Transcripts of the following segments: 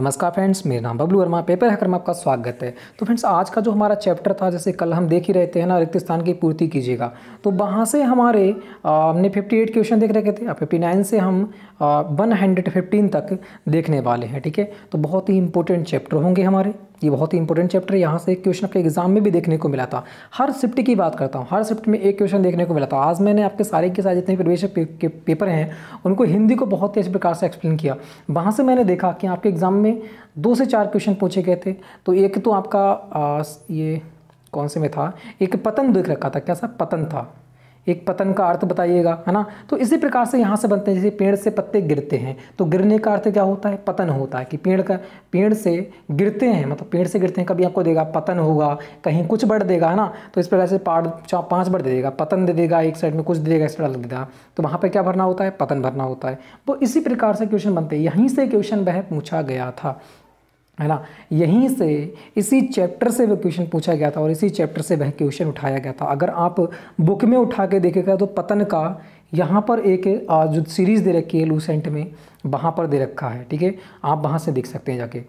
नमस्कार फ्रेंड्स मेरा नाम बबलू वर्मा पेपर हैकर में आपका स्वागत है तो फ्रेंड्स आज का जो हमारा चैप्टर था जैसे कल हम देख ही रहते हैं ना रिक्त स्थान की पूर्ति कीजिएगा तो वहाँ से हमारे हमने 58 क्वेश्चन देख रखे थे अब 59 से हम वन हंड्रेड फिफ्टीन तक देखने वाले हैं ठीक है तो बहुत ही इंपॉर्टेंट चैप्टर होंगे हमारे ये बहुत ही इंपॉर्टेंट चैप्टर है यहाँ से एक क्वेश्चन आपके एग्जाम में भी देखने को मिला था हर शिफ्ट की बात करता हूँ हर शिफ्ट में एक क्वेश्चन देखने को मिला था आज मैंने आपके सारे के सारे जितने प्रवेश पे, के पेपर हैं उनको हिंदी को बहुत ही अच्छे प्रकार से एक्सप्लेन किया वहाँ से मैंने देखा कि आपके एग्ज़ाम में दो से चार क्वेश्चन पूछे गए थे तो एक तो आपका आ, ये कौन से में था एक पतन देख रखा था कैसा पतन था एक पतन का अर्थ बताइएगा है ना तो इसी प्रकार से यहाँ से बनते हैं जैसे पेड़ से पत्ते गिरते हैं तो गिरने का अर्थ क्या होता है पतन होता है कि पेड़ का पेड़ से गिरते हैं मतलब पेड़ से गिरते हैं कभी आपको देगा पतन होगा कहीं कुछ बढ़ देगा है ना तो इस प्रकार से पाड़ पाँच बढ़ दे देगा पतन दे देगा एक साइड में कुछ दे देगा इस प्रकार देगा तो वहाँ पर क्या भरना होता है पतन भरना होता है वो तो इसी प्रकार से क्वेश्चन बनते हैं यहीं से क्वेश्चन वह पूछा गया था है ना यहीं से इसी चैप्टर से वह क्वेश्चन पूछा गया था और इसी चैप्टर से वह क्वेश्चन उठाया गया था अगर आप बुक में उठा के देखेगा तो पतन का यहाँ पर एक जो सीरीज़ दे रखी है लूसेंट में वहाँ पर दे रखा है ठीक है आप वहाँ से देख सकते हैं जाके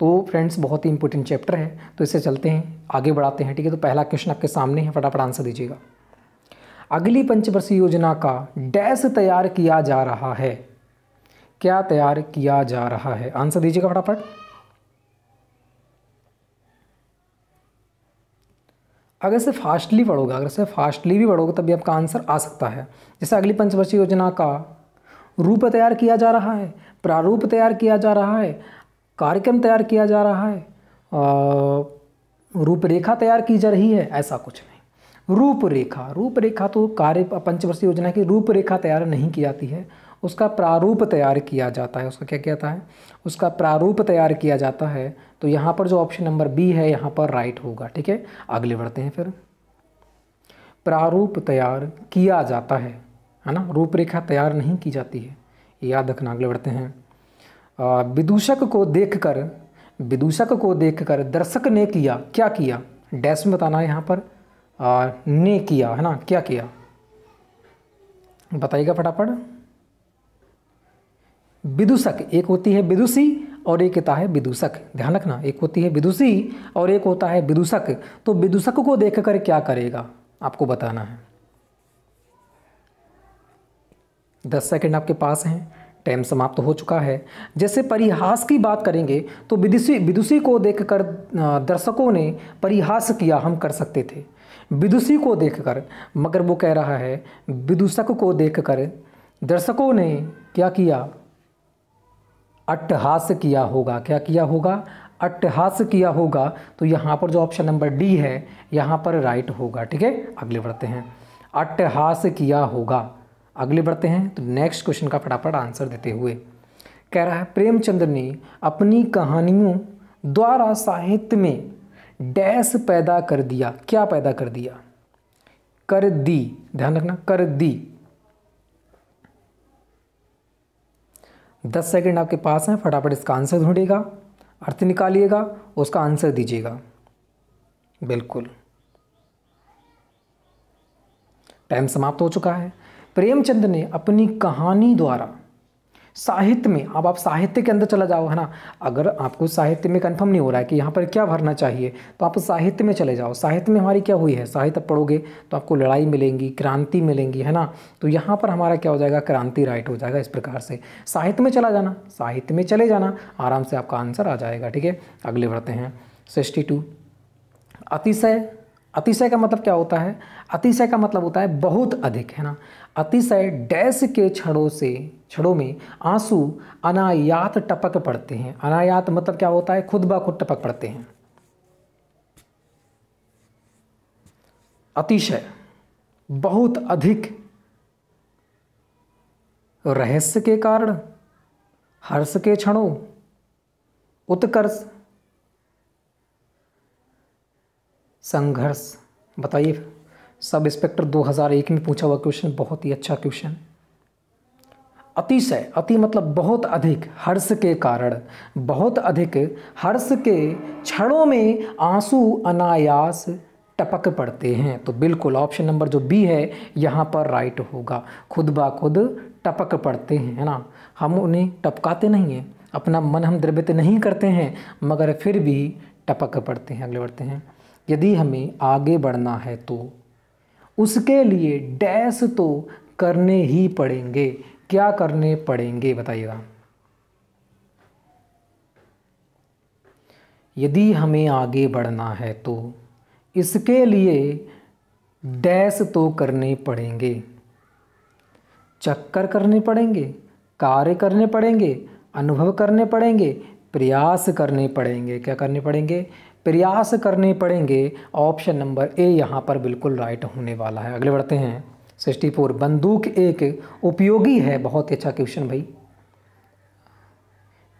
तो फ्रेंड्स बहुत ही इंपॉर्टेंट चैप्टर है तो इससे चलते हैं आगे बढ़ाते हैं ठीक है तो पहला क्वेश्चन आपके सामने है फटाफट आंसर दीजिएगा अगली पंचवर्षीय योजना का डैश तैयार किया जा रहा है क्या तैयार किया जा रहा है आंसर दीजिएगा फटाफट अगर से फास्टली बढ़ोगे अगर से फास्टली भी बढ़ोगे तभी आपका आंसर आ सकता है जैसे अगली पंचवर्षीय योजना का रूप तैयार किया जा रहा है प्रारूप तैयार किया जा रहा है कार्यक्रम तैयार किया जा रहा है रूपरेखा तैयार की जा रही है ऐसा कुछ नहीं रूपरेखा रूपरेखा तो कार्य पंचवर्षीय योजना की रूपरेखा तैयार नहीं की जाती है उसका प्रारूप तैयार किया जाता है उसका क्या कहता है उसका प्रारूप तैयार किया जाता है तो यहाँ पर जो ऑप्शन नंबर बी है यहाँ पर राइट होगा ठीक है आगे बढ़ते हैं फिर प्रारूप तैयार किया जाता है है ना रूपरेखा तैयार नहीं की जाती है याद रखना आगे बढ़ते हैं विदूषक को देखकर विदूषक को देखकर दर्शक ने किया क्या किया डैश में बताना है यहाँ पर आ, ने किया है ना क्या किया बताइएगा फटाफट विदुषक एक होती है विदुषी और एक होता है विदूषक ध्यान रखना एक होती है विदुषी और एक होता है विदूषक तो विदूषक को देखकर क्या करेगा आपको बताना है दस सेकंड आपके पास हैं टाइम समाप्त तो हो चुका है जैसे परिहास की बात करेंगे तो विदुषी विदुषी को देखकर दर्शकों ने परिहास किया हम कर सकते थे विदुषी को देखकर मगर वो कह रहा है विदूषक को देखकर दर्शकों ने क्या किया अट्टहास किया होगा क्या किया होगा अट्टहास किया होगा तो यहाँ पर जो ऑप्शन नंबर डी है यहाँ पर राइट होगा ठीक है अगले बढ़ते हैं अट्टहास किया होगा अगले बढ़ते हैं तो नेक्स्ट क्वेश्चन का फटाफट आंसर देते हुए कह रहा है प्रेमचंद ने अपनी कहानियों द्वारा साहित्य में डैश पैदा कर दिया क्या पैदा कर दिया कर दी ध्यान रखना कर दी दस सेकेंड आपके पास हैं फटाफट इसका आंसर ढूंढेगा अर्थ निकालिएगा उसका आंसर दीजिएगा बिल्कुल टाइम समाप्त हो चुका है प्रेमचंद ने अपनी कहानी द्वारा साहित्य में अब आप साहित्य के अंदर चला जाओ है ना अगर आपको साहित्य में कंफर्म नहीं हो रहा है कि यहाँ पर क्या भरना चाहिए तो आप साहित्य में चले जाओ साहित्य में हमारी क्या हुई है साहित्य पढ़ोगे तो आपको लड़ाई मिलेंगी क्रांति मिलेंगी है ना तो यहाँ पर हमारा क्या हो जाएगा क्रांति राइट हो जाएगा इस प्रकार से साहित्य में चला जाना साहित्य में चले जाना आराम से आपका आंसर आ जाएगा ठीक है अगले बढ़ते हैं सिक्सटी टू अतिशय अतिशय का मतलब क्या होता है अतिशय का मतलब होता है बहुत अधिक है ना अतिशय डैश के क्षणों से क्षणों में आंसू अनायात टपक पड़ते हैं अनायात मतलब क्या होता है खुद ब खुद टपक पड़ते हैं अतिशय बहुत अधिक रहस्य के कारण हर्ष के क्षणों उत्कर्ष संघर्ष बताइए सब इंस्पेक्टर 2001 में पूछा हुआ क्वेश्चन बहुत ही अच्छा क्वेश्चन अतिशय अति मतलब बहुत अधिक हर्ष के कारण बहुत अधिक हर्ष के क्षणों में आंसू अनायास टपक पड़ते हैं तो बिल्कुल ऑप्शन नंबर जो बी है यहाँ पर राइट होगा खुद बा खुद टपक पड़ते हैं है ना हम उन्हें टपकाते नहीं हैं अपना मन हम द्रवित नहीं करते हैं मगर फिर भी टपक पड़ते हैं अगले बढ़ते हैं यदि हमें आगे बढ़ना है तो उसके लिए डैश तो करने ही पड़ेंगे क्या करने पड़ेंगे बताइएगा यदि हमें आगे बढ़ना है तो इसके लिए डैश तो करने पड़ेंगे चक्कर करने पड़ेंगे कार्य करने पड़ेंगे अनुभव करने पड़ेंगे प्रयास करने पड़ेंगे क्या करने पड़ेंगे प्रयास करने पड़ेंगे ऑप्शन नंबर ए यहाँ पर बिल्कुल राइट होने वाला है अगले बढ़ते हैं सिक्सटी फोर बंदूक एक उपयोगी है बहुत ही अच्छा क्वेश्चन भाई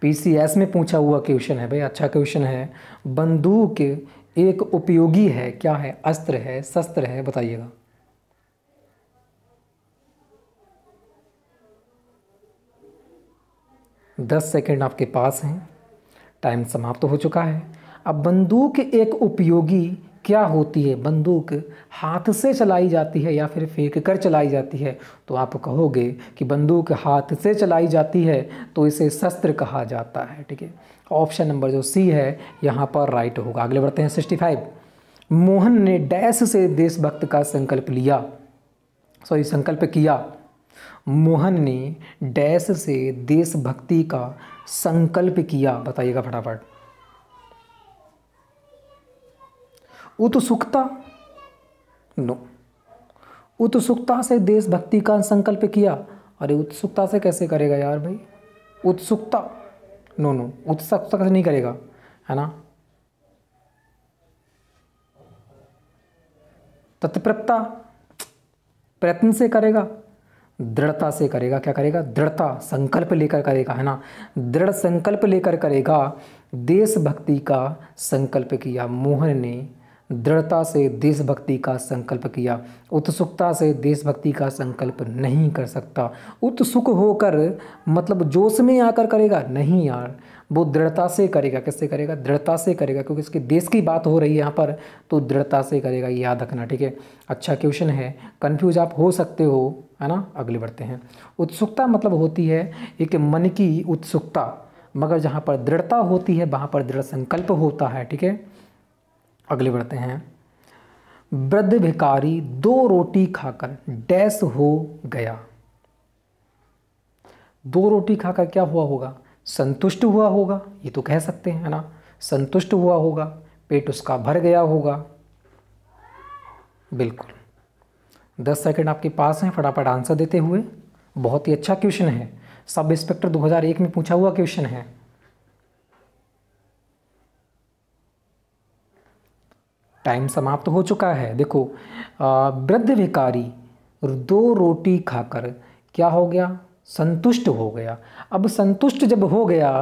पीसीएस में पूछा हुआ क्वेश्चन है भाई अच्छा क्वेश्चन है बंदूक एक उपयोगी है क्या है अस्त्र है शस्त्र है बताइएगा दस सेकेंड आपके पास हैं टाइम समाप्त तो हो चुका है अब बंदूक एक उपयोगी क्या होती है बंदूक हाथ से चलाई जाती है या फिर फेंक कर चलाई जाती है तो आप कहोगे कि बंदूक हाथ से चलाई जाती है तो इसे शस्त्र कहा जाता है ठीक है ऑप्शन नंबर जो सी है यहाँ पर राइट होगा अगले बढ़ते हैं सिक्सटी फाइव मोहन ने डैश से देशभक्त का संकल्प लिया सॉरी संकल्प किया मोहन ने डैश से देशभक्ति का संकल्प किया बताइएगा फटाफट उत्सुकता तो नो उत्सुकता तो से देशभक्ति का संकल्प किया अरे उत्सुकता से कैसे करेगा यार भाई उत्सुकता नो नो उत्सुकता से नहीं करेगा है ना तत्परता प्रयत्न से करेगा दृढ़ता से करेगा क्या करेगा दृढ़ता संकल्प लेकर करेगा है ना दृढ़ संकल्प लेकर करेगा देशभक्ति का संकल्प किया मोहन ने दृढ़ता से देशभक्ति का संकल्प किया उत्सुकता से देशभक्ति का संकल्प नहीं कर सकता उत्सुक होकर मतलब जोश में आकर करेगा नहीं यार वो दृढ़ता से करेगा किससे करेगा दृढ़ता से करेगा क्योंकि इसके देश की बात हो रही है यहाँ पर तो दृढ़ता से करेगा याद रखना ठीक है अच्छा क्वेश्चन है कन्फ्यूज आप हो सकते हो है ना अगले बढ़ते हैं उत्सुकता मतलब होती है एक मन की उत्सुकता मगर जहाँ पर दृढ़ता होती है वहाँ पर दृढ़ संकल्प होता है ठीक है अगले बढ़ते हैं वृद्ध भिकारी दो रोटी खाकर डैश हो गया दो रोटी खाकर क्या हुआ होगा संतुष्ट हुआ होगा ये तो कह सकते हैं ना संतुष्ट हुआ होगा पेट उसका भर गया होगा बिल्कुल दस सेकंड आपके पास हैं फटाफट आंसर देते हुए बहुत ही अच्छा क्वेश्चन है सब इंस्पेक्टर 2001 में पूछा हुआ क्वेश्चन है टाइम समाप्त हो चुका है देखो वृद्ध भिकारी दो रोटी खाकर क्या हो गया संतुष्ट हो गया अब संतुष्ट जब हो गया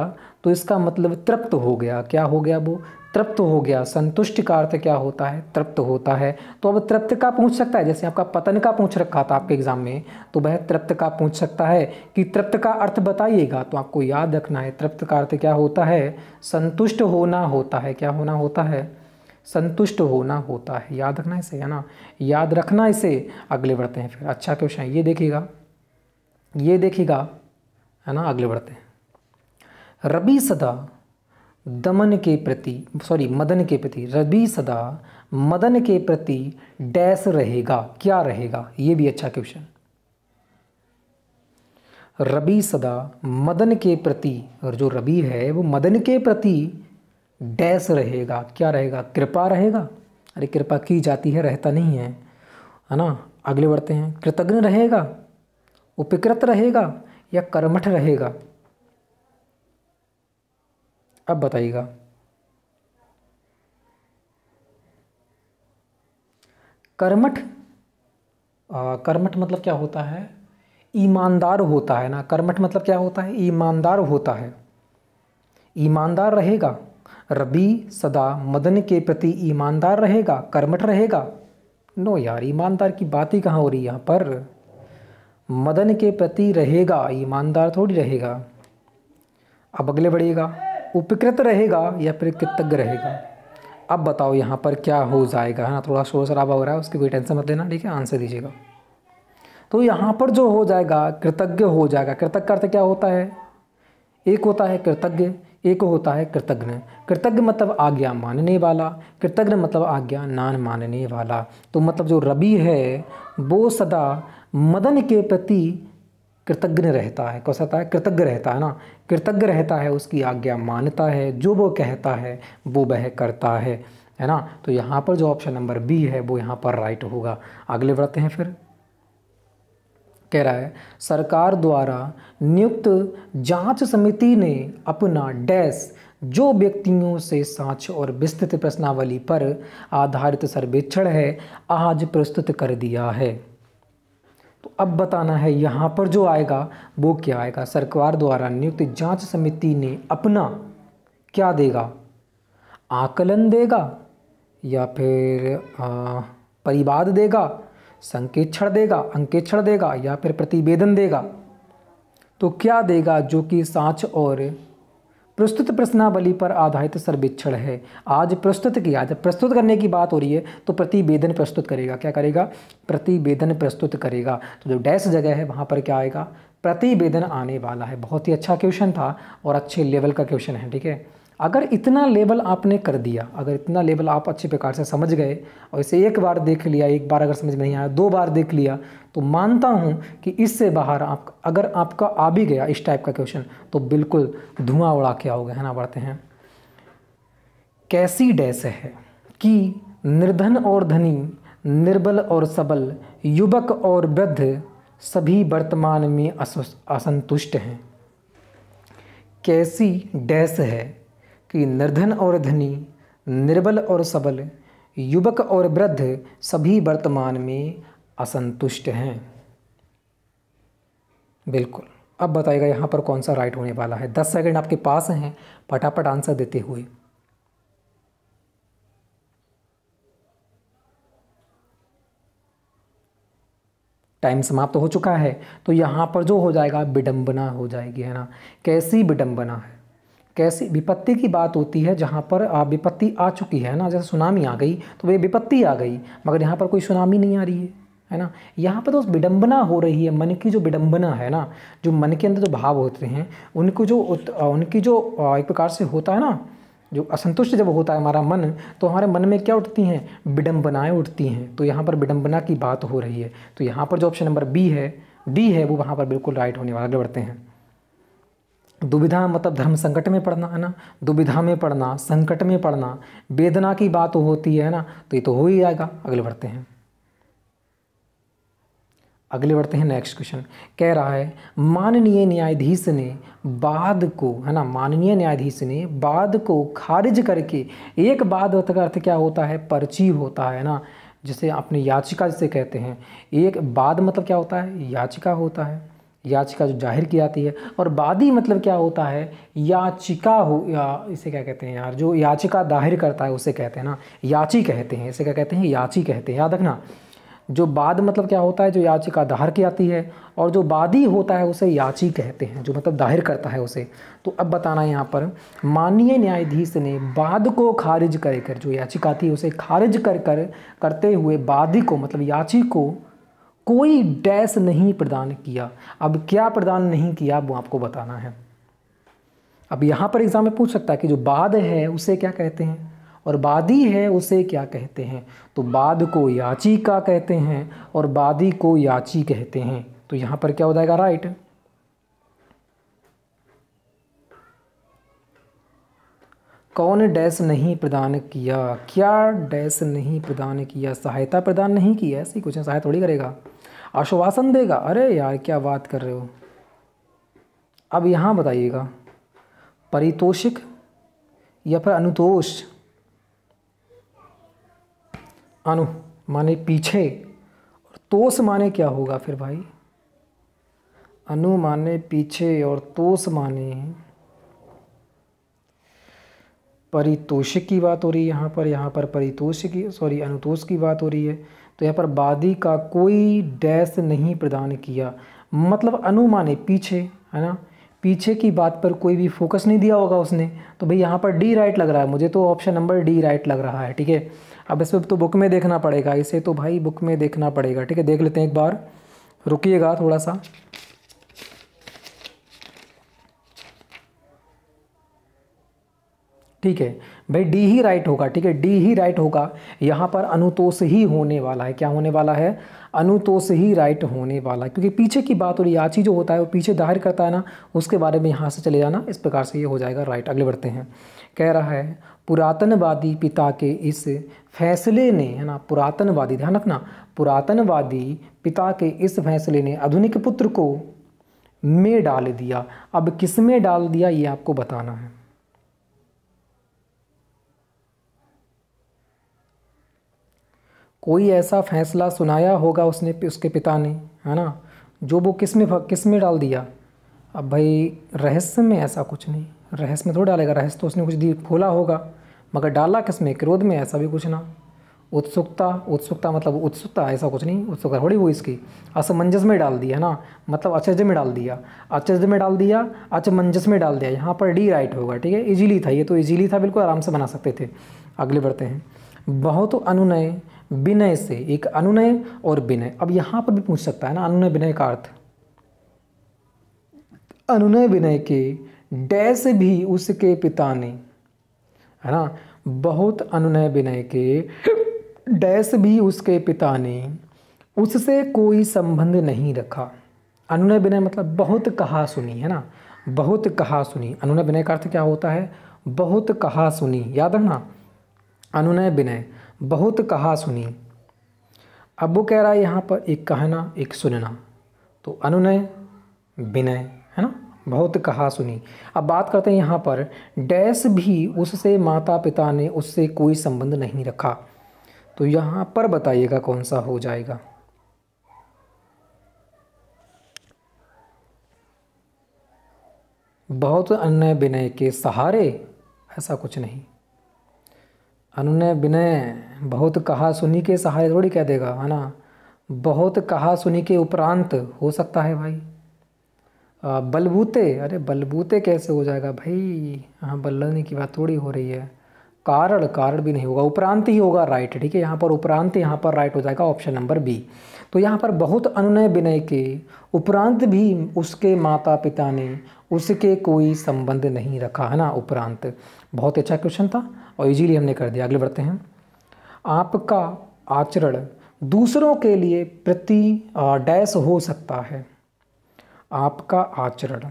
तो इसका मतलब तृप्त हो गया क्या हो गया वो तृप्त हो गया संतुष्ट का अर्थ क्या होता है तृप्त होता है तो अब तृप्त का पूछ सकता है जैसे आपका पतन का पूछ रखा था आपके एग्जाम में तो वह तृप्त का पूछ सकता है कि तृप्त का अर्थ बताइएगा तो आपको याद रखना है तृप्त का अर्थ क्या होता है संतुष्ट होना होता है क्या होना होता है संतुष्ट होना होता है याद रखना इसे है ना याद रखना इसे अगले बढ़ते हैं फिर अच्छा क्वेश्चन ये देखिएगा ये देखिएगा है ना अगले बढ़ते हैं रबी सदा दमन के प्रति सॉरी मदन के प्रति रबी सदा मदन के प्रति डैश रहेगा क्या रहेगा ये भी अच्छा क्वेश्चन रबी सदा मदन के प्रति और जो रबी है वो मदन के प्रति डैश रहेगा क्या रहेगा कृपा रहेगा अरे कृपा की जाती है रहता नहीं है है ना अगले बढ़ते हैं कृतज्ञ रहेगा उपकृत रहेगा या कर्मठ रहेगा अब बताइएगा कर्मठ कर्मठ मतलब क्या होता है ईमानदार होता है ना कर्मठ मतलब क्या होता है ईमानदार होता है ईमानदार रहेगा रबी सदा मदन के प्रति ईमानदार रहेगा कर्मठ रहेगा नो यार ईमानदार की बात ही कहाँ हो रही है यहाँ पर मदन के प्रति रहेगा ईमानदार थोड़ी रहेगा अब अगले बढ़िएगा उपकृत रहेगा या फिर कृतज्ञ रहेगा अब बताओ यहाँ पर क्या हो जाएगा है ना थोड़ा शोर शराबा हो रहा है उसकी कोई टेंशन मत लेना ठीक है आंसर दीजिएगा तो यहाँ पर जो हो जाएगा कृतज्ञ हो जाएगा कृतज्ञ अर्थ क्या होता है एक होता है कृतज्ञ एक होता है कृतज्ञ कृतज्ञ मतलब आज्ञा मानने वाला कृतज्ञ मतलब आज्ञा नान मानने वाला तो मतलब जो रबी है वो सदा मदन के प्रति कृतज्ञ रहता है कौन है कृतज्ञ रहता है ना कृतज्ञ रहता है उसकी आज्ञा मानता है जो वो कहता है वो वह करता है है ना तो यहाँ पर जो ऑप्शन नंबर बी है वो यहाँ पर राइट होगा अगले बढ़ते हैं फिर कह रहा है सरकार द्वारा नियुक्त जांच समिति ने अपना डैश जो व्यक्तियों से साँच और विस्तृत प्रश्नावली पर आधारित सर्वेक्षण है आज प्रस्तुत कर दिया है तो अब बताना है यहाँ पर जो आएगा वो क्या आएगा सरकार द्वारा नियुक्त जांच समिति ने अपना क्या देगा आकलन देगा या फिर परिवाद देगा संकेक्षण देगा अंकेक्षण देगा या फिर प्रतिवेदन देगा तो क्या देगा जो कि साँच और प्रस्तुत प्रश्नावली पर आधारित सर्वेक्षण है आज प्रस्तुत किया जब प्रस्तुत करने की बात हो रही है तो प्रतिवेदन प्रस्तुत करेगा क्या करेगा प्रतिवेदन प्रस्तुत करेगा तो जो डैश जगह है वहाँ पर क्या आएगा प्रतिवेदन आने वाला है बहुत ही अच्छा क्वेश्चन था और अच्छे लेवल का क्वेश्चन है ठीक है अगर इतना लेवल आपने कर दिया अगर इतना लेवल आप अच्छे प्रकार से समझ गए और इसे एक बार देख लिया एक बार अगर समझ नहीं आया दो बार देख लिया तो मानता हूँ कि इससे बाहर आप अगर आपका आ भी गया इस टाइप का क्वेश्चन तो बिल्कुल धुआं उड़ा के आओगे है ना बढ़ते हैं कैसी डैस है कि निर्धन और धनी निर्बल और सबल युवक और वृद्ध सभी वर्तमान में असंतुष्ट हैं कैसी डैस है कि निर्धन और धनी निर्बल और सबल युवक और वृद्ध सभी वर्तमान में असंतुष्ट हैं बिल्कुल अब बताएगा यहाँ पर कौन सा राइट होने वाला है दस सेकंड आपके पास हैं फटाफट आंसर देते हुए टाइम समाप्त तो हो चुका है तो यहाँ पर जो हो जाएगा विडम्बना हो जाएगी है ना कैसी विडम्बना है कैसी विपत्ति की बात होती है जहाँ पर विपत्ति आ चुकी है ना जैसे सुनामी आ गई तो वे विपत्ति आ गई मगर यहाँ पर कोई सुनामी नहीं आ रही है है ना यहाँ पर तो विडंबना हो रही है मन की जो विडंबना है ना जो मन के अंदर जो भाव होते हैं उनको जो उनकी जो एक प्रकार से होता है ना जो असंतुष्ट जब होता है हमारा मन तो हमारे मन में क्या उठती हैं विडंबनाएँ उठती हैं तो यहाँ पर विडंबना की बात हो रही है तो यहाँ पर जो ऑप्शन नंबर बी है डी है वो वहाँ पर बिल्कुल राइट होने वाला अगले बढ़ते हैं दुविधा मतलब धर्म संकट में पड़ना है ना दुविधा में पड़ना संकट में पड़ना वेदना की बात होती है ना तो ये तो हो ही जाएगा अगले बढ़ते हैं अगले बढ़ते हैं नेक्स्ट क्वेश्चन कह रहा है माननीय न्यायाधीश ने बाद को है ना माननीय न्यायाधीश ने बाद को खारिज करके एक बाद का अर्थ क्या होता है पर्ची होता है ना जिसे अपनी याचिका जिसे कहते हैं एक बाद मतलब क्या होता है याचिका होता है याचिका जो जाहिर की जाती है और बादी मतलब क्या होता है याचिका हो या इसे क्या कहते हैं यार जो याचिका दाहिर करता है उसे कहते हैं ना याची कहते हैं इसे क्या कहते हैं याची कहते हैं याद रखना जो बाद मतलब क्या होता है जो याचिका दाहर की आती है और जो वादी होता है उसे याची कहते हैं जो मतलब दाहिर करता है उसे तो अब बताना है यहाँ पर माननीय न्यायाधीश ने बाद को खारिज कर जो याचिका थी उसे खारिज कर कर करते हुए वादी को मतलब याची को कोई डैश नहीं प्रदान किया अब क्या प्रदान नहीं किया वो आपको बताना है अब यहाँ पर एग्जाम में पूछ सकता है कि जो बाद है उसे क्या कहते हैं और बादी है उसे क्या कहते हैं तो बाद को याची का कहते हैं और बादी को याची कहते हैं तो यहाँ पर क्या हो जाएगा राइट कौन डैश नहीं प्रदान किया क्या डैश नहीं प्रदान किया सहायता प्रदान नहीं किया ऐसी क्वेश्चन सहायता थोड़ी करेगा आश्वासन देगा अरे यार क्या बात कर रहे हो अब यहाँ बताइएगा परितोषिक या फिर अनुतोष अनु माने पीछे और तोष माने क्या होगा फिर भाई अनु माने पीछे और तोष माने परितोष की बात हो रही है यहाँ पर यहाँ पर परितोष की सॉरी अनुतोष की बात हो रही है तो यहाँ पर बादी का कोई डैश नहीं प्रदान किया मतलब अनुमाने पीछे है ना पीछे की बात पर कोई भी फोकस नहीं दिया होगा उसने तो भाई यहाँ पर डी राइट लग रहा है मुझे तो ऑप्शन नंबर डी राइट लग रहा है ठीक है अब इस तो बुक में देखना पड़ेगा इसे तो भाई बुक में देखना पड़ेगा ठीक है देख लेते हैं एक बार रुकीगा थोड़ा सा ठीक है भाई डी ही राइट होगा ठीक है डी ही राइट होगा यहाँ पर अनुतोष ही होने वाला है क्या होने वाला है अनुतोष ही राइट होने वाला है क्योंकि पीछे की बात और याची जो होता है वो पीछे दाहिर करता है ना उसके बारे में यहाँ से चले जाना इस प्रकार से ये हो जाएगा राइट अगले बढ़ते हैं कह रहा है पुरातनवादी पिता के इस फैसले ने है ना पुरातनवादी ध्यान रखना पुरातनवादी पिता के इस फैसले ने आधुनिक पुत्र को में डाल दिया अब किस में डाल दिया ये आपको बताना है कोई ऐसा फैसला सुनाया होगा उसने उसके पिता ने है ना जो वो किस में किस में डाल दिया अब भाई रहस्य में ऐसा कुछ नहीं रहस्य में थोड़ा डालेगा रहस्य तो उसने कुछ दी खोला होगा मगर डाला किस में क्रोध में ऐसा भी कुछ ना उत्सुकता उत्सुकता मतलब उत्सुकता ऐसा कुछ नहीं उत्सुकता थोड़ी वो इसकी असमंजस में डाल दिया ना मतलब अचज में डाल दिया अचज में डाल दिया अचमंजस में डाल दिया यहाँ पर डी राइट होगा ठीक है इजीली था ये तो इजीली था बिल्कुल आराम से बना सकते थे अगले बढ़ते हैं बहुत अनुनय विनय से एक अनुनय और विनय अब यहां पर भी पूछ सकता है ना अनुनय विनय का अर्थ अनुनय विनय के डैश भी उसके पिता ने है ना बहुत अनुनय विनय के डैश भी उसके पिता ने उससे कोई संबंध नहीं रखा अनुनय विनय मतलब बहुत कहा सुनी है ना बहुत कहा सुनी अनुनय विनय का अर्थ क्या होता है बहुत कहा सुनी याद रखना अनुनय विनय बहुत कहा सुनी अब वो कह रहा है यहाँ पर एक कहना एक सुनना तो अनुनय विनय है ना बहुत कहा सुनी अब बात करते हैं यहाँ पर डैश भी उससे माता पिता ने उससे कोई संबंध नहीं रखा तो यहाँ पर बताइएगा कौन सा हो जाएगा बहुत अन्य विनय के सहारे ऐसा कुछ नहीं ने बिना बहुत कहा सुनी के सहारे थोड़ी कह देगा है ना बहुत कहा सुनी के उपरांत हो सकता है भाई बलबूते अरे बलबूते कैसे हो जाएगा भाई हाँ बल्लने की बात थोड़ी हो रही है कारण कारण भी नहीं होगा उपरांत ही होगा राइट ठीक है यहाँ पर उपरांत यहाँ पर राइट हो जाएगा ऑप्शन नंबर बी तो यहाँ पर बहुत अनुनय विनय के उपरांत भी उसके माता पिता ने उसके कोई संबंध नहीं रखा है ना उपरांत बहुत अच्छा क्वेश्चन था और इजीली हमने कर दिया अगले बढ़ते हैं आपका आचरण दूसरों के लिए प्रति डैश हो सकता है आपका आचरण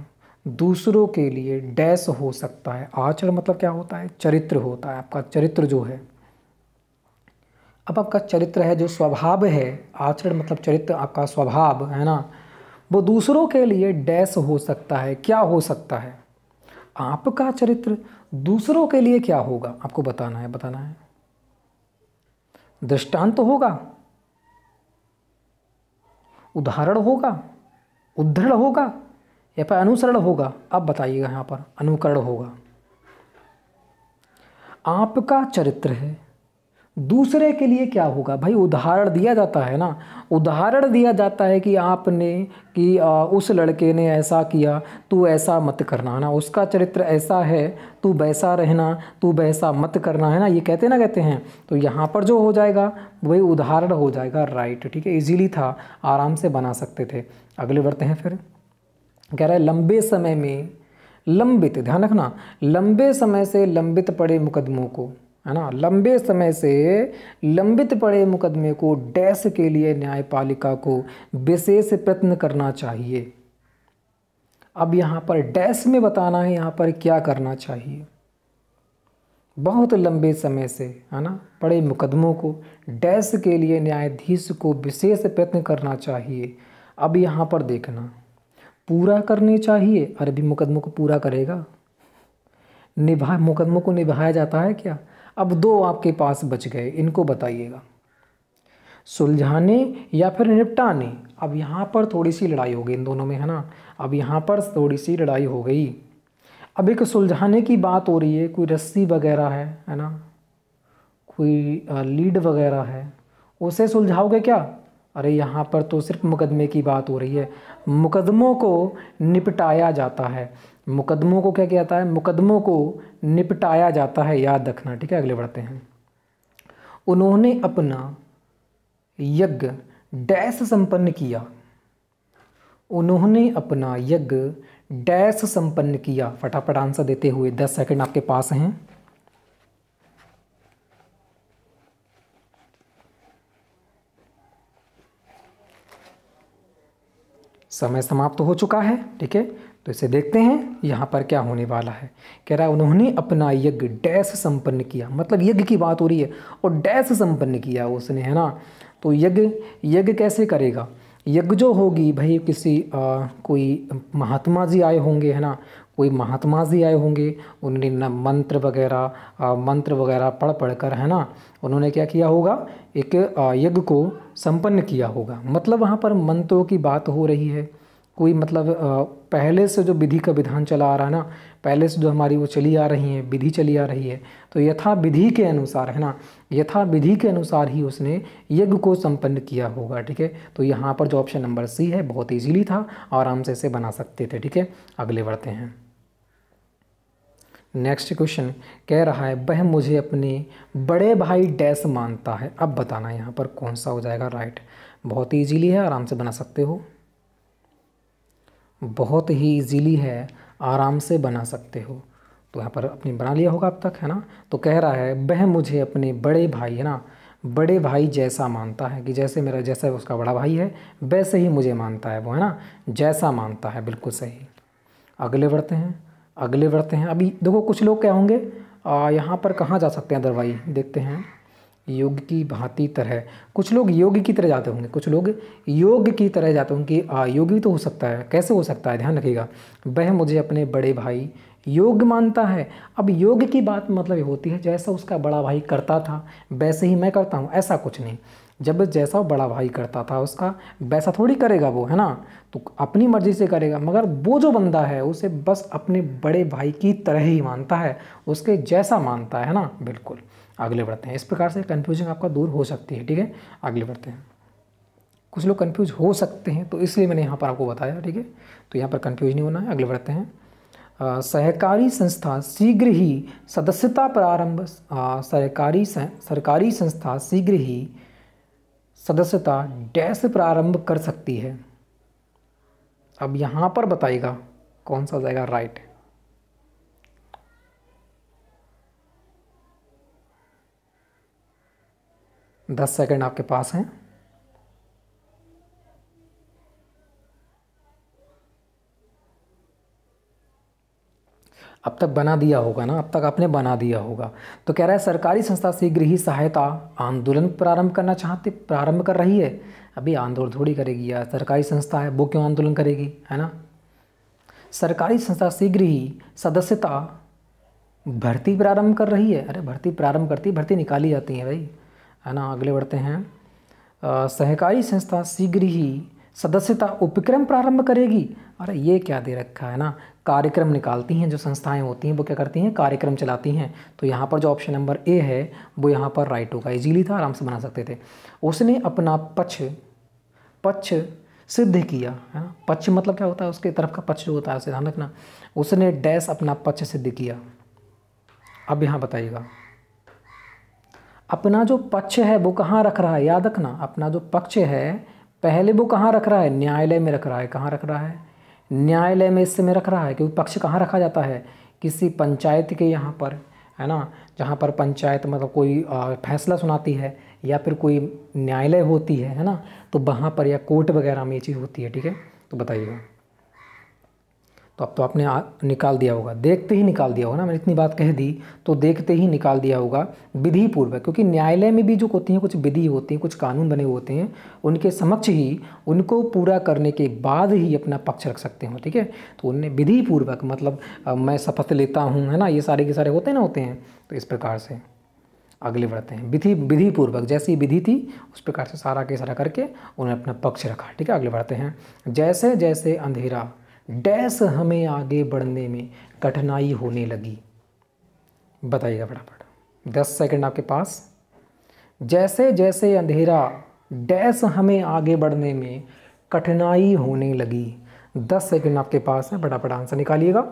दूसरों के लिए डैश हो सकता है आचरण मतलब क्या होता है चरित्र होता है आपका चरित्र जो है अब आपका चरित्र है जो स्वभाव है आचरण मतलब चरित्र आपका स्वभाव है ना वो दूसरों के लिए डैश हो सकता है क्या हो सकता है आपका चरित्र दूसरों के लिए क्या होगा आपको बताना है बताना है दृष्टांत तो होगा उदाहरण होगा उद्धरण होगा या फिर अनुसरण होगा आप बताइएगा यहां पर अनुकरण होगा आपका चरित्र है दूसरे के लिए क्या होगा भाई उदाहरण दिया जाता है ना उदाहरण दिया जाता है कि आपने कि आ, उस लड़के ने ऐसा किया तू ऐसा मत करना है ना उसका चरित्र ऐसा है तू वैसा रहना तू वैसा मत करना है ना ये कहते ना कहते हैं तो यहाँ पर जो हो जाएगा वही उदाहरण हो जाएगा राइट ठीक है इजीली था आराम से बना सकते थे अगले बढ़ते हैं फिर कह रहे लंबे समय में लंबित ध्यान रखना लंबे समय से लंबित पड़े मुकदमों को है ना लंबे समय से लंबित पड़े मुकदमे को डैश के लिए न्यायपालिका को विशेष प्रयत्न करना चाहिए अब यहाँ पर डैश में बताना है यहाँ पर क्या करना चाहिए बहुत लंबे समय से है ना पड़े मुकदमों को डैश के लिए न्यायाधीश को विशेष प्रयत्न करना चाहिए अब यहाँ पर देखना पूरा करने चाहिए अरबी मुकदमों को पूरा करेगा निभा मुकदमों को निभाया जाता है क्या अब दो आपके पास बच गए इनको बताइएगा सुलझाने या फिर निपटाने अब यहाँ पर थोड़ी सी लड़ाई हो गई इन दोनों में है ना अब यहाँ पर थोड़ी सी लड़ाई हो गई अब एक सुलझाने की बात हो रही है कोई रस्सी वगैरह है है ना कोई लीड वगैरह है उसे सुलझाओगे क्या अरे यहाँ पर तो सिर्फ मुकदमे की बात हो रही है मुकदमों को निपटाया जाता है मुकदमों को क्या किया जाता है मुकदमों को निपटाया जाता है याद रखना ठीक है अगले बढ़ते हैं उन्होंने अपना यज्ञ डैश संपन्न किया उन्होंने अपना यज्ञ डैश संपन्न किया फटाफट आंसर देते हुए दस सेकंड आपके पास हैं समय समाप्त तो हो चुका है ठीक है तो इसे देखते हैं यहाँ पर क्या होने वाला है कह रहा है उन्होंने अपना यज्ञ डैश संपन्न किया मतलब यज्ञ की बात हो रही है और डैश संपन्न किया उसने है ना तो यज्ञ यज्ञ कैसे करेगा यज्ञ जो होगी भाई किसी आ, कोई महात्मा जी आए होंगे है ना कोई महात्मा जी आए होंगे उन्होंने न मंत्र वगैरह मंत्र वगैरह पढ़ पढ़ कर है ना उन्होंने क्या किया होगा एक यज्ञ को संपन्न किया होगा मतलब वहाँ पर मंत्रों की बात हो रही है कोई मतलब पहले से जो विधि का विधान चला आ रहा है ना पहले से जो हमारी वो चली आ रही है विधि चली आ रही है तो यथा विधि के अनुसार है ना यथा विधि के अनुसार ही उसने यज्ञ को संपन्न किया होगा ठीक है तो यहाँ पर जो ऑप्शन नंबर सी है बहुत ईजीली था आराम से इसे बना सकते थे ठीक है अगले बढ़ते हैं नेक्स्ट क्वेश्चन कह रहा है वह मुझे अपने बड़े भाई डैस मानता है अब बताना यहाँ पर कौन सा हो जाएगा राइट बहुत ईजीली है आराम से बना सकते हो बहुत ही ईजीली है आराम से बना सकते हो तो यहाँ पर अपने बना लिया होगा अब तक है ना तो कह रहा है वह मुझे अपने बड़े भाई है ना बड़े भाई जैसा मानता है कि जैसे मेरा जैसा उसका बड़ा भाई है वैसे ही मुझे मानता है वो है ना जैसा मानता है बिल्कुल सही अगले बढ़ते हैं अगले बढ़ते हैं अभी देखो कुछ लोग क्या होंगे यहाँ पर कहाँ जा सकते हैं दरवाई देखते हैं योग की भांति तरह कुछ लोग योग की तरह जाते होंगे कुछ लोग योग की तरह जाते होंगे योग भी तो हो सकता है कैसे हो सकता है ध्यान रखिएगा वह मुझे अपने बड़े भाई योग मानता है अब योग की बात मतलब होती है जैसा उसका बड़ा भाई करता था वैसे ही मैं करता हूँ ऐसा कुछ नहीं जब जैसा बड़ा भाई करता था उसका वैसा थोड़ी करेगा वो है ना तो अपनी मर्ज़ी से करेगा मगर वो जो बंदा है उसे बस अपने बड़े भाई की तरह ही मानता है उसके जैसा मानता है ना बिल्कुल आगे बढ़ते हैं इस प्रकार से कन्फ्यूजन आपका दूर हो सकती है ठीक है आगे बढ़ते हैं कुछ लोग कन्फ्यूज हो सकते हैं तो इसलिए मैंने यहाँ पर आपको बताया ठीक है तो यहाँ पर कन्फ्यूज नहीं होना है अगले बढ़ते हैं सहकारी संस्था शीघ्र ही सदस्यता प्रारंभ सहकारी सरकारी संस्था शीघ्र ही सदस्यता डैश प्रारंभ कर सकती है अब यहाँ पर बताएगा कौन सा जाएगा राइट दस सेकेंड आपके पास हैं अब तक बना दिया होगा ना अब तक आपने बना दिया होगा तो कह रहा है सरकारी संस्था शीघ्र ही सहायता आंदोलन प्रारंभ करना चाहते प्रारंभ कर रही है अभी आंदोलन थोड़ी करेगी यार सरकारी संस्था है वो क्यों आंदोलन करेगी है ना सरकारी संस्था शीघ्र ही सदस्यता भर्ती प्रारंभ कर रही है अरे भर्ती प्रारंभ करती भर्ती निकाली जाती है भाई है ना अगले बढ़ते हैं सहकारी संस्था शीघ्र ही सदस्यता उपक्रम प्रारंभ करेगी अरे ये क्या दे रखा है ना कार्यक्रम निकालती हैं जो संस्थाएं होती हैं वो क्या करती हैं कार्यक्रम चलाती हैं तो यहाँ पर जो ऑप्शन नंबर ए है वो यहाँ पर राइट होगा इजीली था आराम से बना सकते थे उसने अपना पक्ष पक्ष सिद्ध किया है ना पक्ष मतलब क्या होता है उसके तरफ का पक्ष जो होता है ध्यान रखना उसने डैश अपना पक्ष सिद्ध किया अब यहाँ बताइएगा अपना जो पक्ष है वो कहाँ रख रहा है याद रखना अपना जो पक्ष है पहले वो कहाँ रख रहा है न्यायालय में रख रहा है कहाँ रख रहा है न्यायालय में इससे में रख रहा है क्योंकि पक्ष कहाँ रखा जाता है किसी पंचायत के यहाँ पर है ना जहाँ पर पंचायत मतलब कोई फैसला सुनाती है या फिर कोई न्यायालय होती है है ना तो वहाँ पर या कोर्ट वगैरह में ये चीज़ होती है ठीक है तो बताइएगा तो अब तो आपने निकाल दिया होगा देखते ही निकाल दिया होगा ना मैंने इतनी बात कह दी तो देखते ही निकाल दिया होगा विधि पूर्वक क्योंकि न्यायालय में भी जो होती हैं कुछ विधि होती हैं कुछ कानून बने होते हैं उनके समक्ष ही उनको पूरा करने के बाद ही अपना पक्ष रख सकते हो ठीक है तो उनने विधि पूर्वक मतलब आ, मैं शपथ लेता हूँ है ना ये सारे के सारे होते ना होते हैं तो इस प्रकार से अगले बढ़ते हैं विधि विधि पूर्वक जैसी विधि थी उस प्रकार से सारा के सारा करके उन्होंने अपना पक्ष रखा ठीक है अगले बढ़ते हैं जैसे जैसे अंधेरा डैश हमें आगे बढ़ने में कठिनाई होने लगी बताइएगा फटाफट दस सेकंड आपके पास जैसे जैसे अंधेरा डैश हमें आगे बढ़ने में कठिनाई होने लगी दस सेकंड आपके पास है फटाफट आंसर निकालिएगा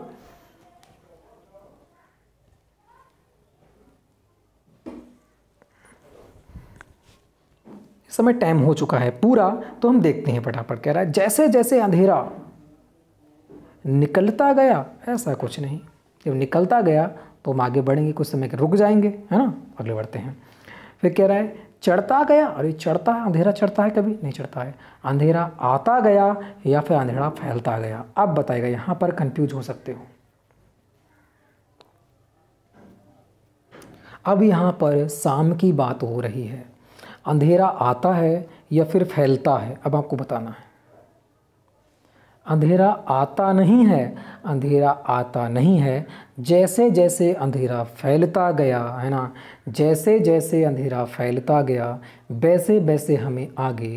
समय टाइम हो चुका है पूरा तो हम देखते हैं फटाफट कह रहा है जैसे जैसे अंधेरा निकलता गया ऐसा कुछ नहीं जब निकलता गया तो हम आगे बढ़ेंगे कुछ समय के रुक जाएंगे है ना अगले बढ़ते हैं फिर कह रहा है चढ़ता गया अरे चढ़ता है अंधेरा चढ़ता है कभी नहीं चढ़ता है अंधेरा आता गया या फिर अंधेरा फैलता गया अब बताएगा यहाँ पर कंफ्यूज हो सकते हो अब यहाँ पर शाम की बात हो रही है अंधेरा आता है या फिर फैलता है अब आपको बताना है अंधेरा आता नहीं है अंधेरा आता नहीं है जैसे जैसे अंधेरा फैलता गया है ना जैसे जैसे अंधेरा फैलता गया वैसे वैसे हमें आगे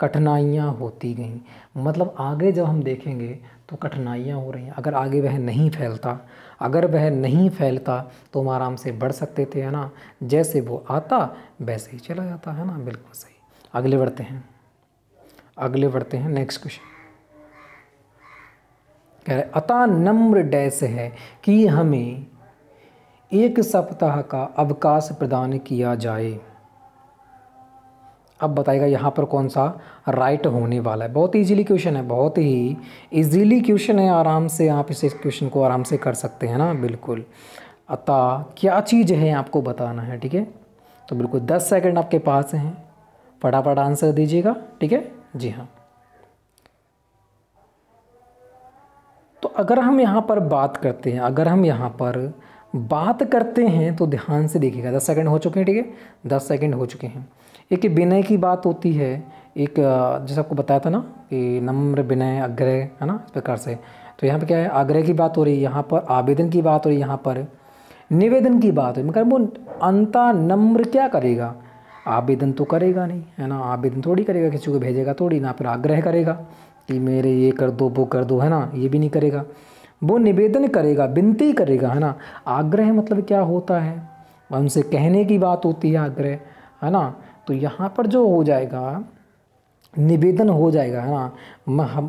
कठिनाइयाँ होती गईं मतलब आगे जब हम देखेंगे तो कठिनाइयाँ हो रही हैं अगर आगे वह नहीं फैलता अगर वह नहीं फैलता तो हम आराम से बढ़ सकते थे है ना जैसे वो आता वैसे ही चला जाता है ना बिल्कुल सही अगले बढ़ते हैं अगले बढ़ते हैं नेक्स्ट क्वेश्चन कह रहे अता नम्र डैस है कि हमें एक सप्ताह का अवकाश प्रदान किया जाए अब बताएगा यहाँ पर कौन सा राइट होने वाला है बहुत इजीली क्वेश्चन है बहुत ही इजीली क्वेश्चन है आराम से आप इस क्वेश्चन को आराम से कर सकते हैं ना बिल्कुल अतः क्या चीज़ है आपको बताना है ठीक है तो बिल्कुल दस सेकंड आपके पास हैं फटाफट आंसर दीजिएगा ठीक है जी हाँ तो अगर हम यहाँ पर बात करते हैं अगर हम यहाँ पर बात करते हैं तो ध्यान से देखिएगा दस सेकंड हो चुके हैं ठीक है दस सेकंड हो चुके हैं एक विनय की बात होती है एक जैसे आपको बताया था ना कि नम्र विनय अग्रह है ना इस प्रकार से तो यहाँ पे क्या है आग्रह की बात हो रही है यहाँ पर आवेदन की बात हो रही है यहाँ पर निवेदन की बात हो रही मगर वो अंता नम्र क्या करेगा आवेदन तो करेगा नहीं है ना आवेदन थोड़ी करेगा किसी को भेजेगा थोड़ी ना फिर आग्रह करेगा कि मेरे ये कर दो वो कर दो है ना ये भी नहीं करेगा वो निवेदन करेगा विनती करेगा है ना आग्रह मतलब क्या होता है उनसे कहने की बात होती है आग्रह है ना तो यहाँ पर जो हो जाएगा निवेदन हो जाएगा है ना हम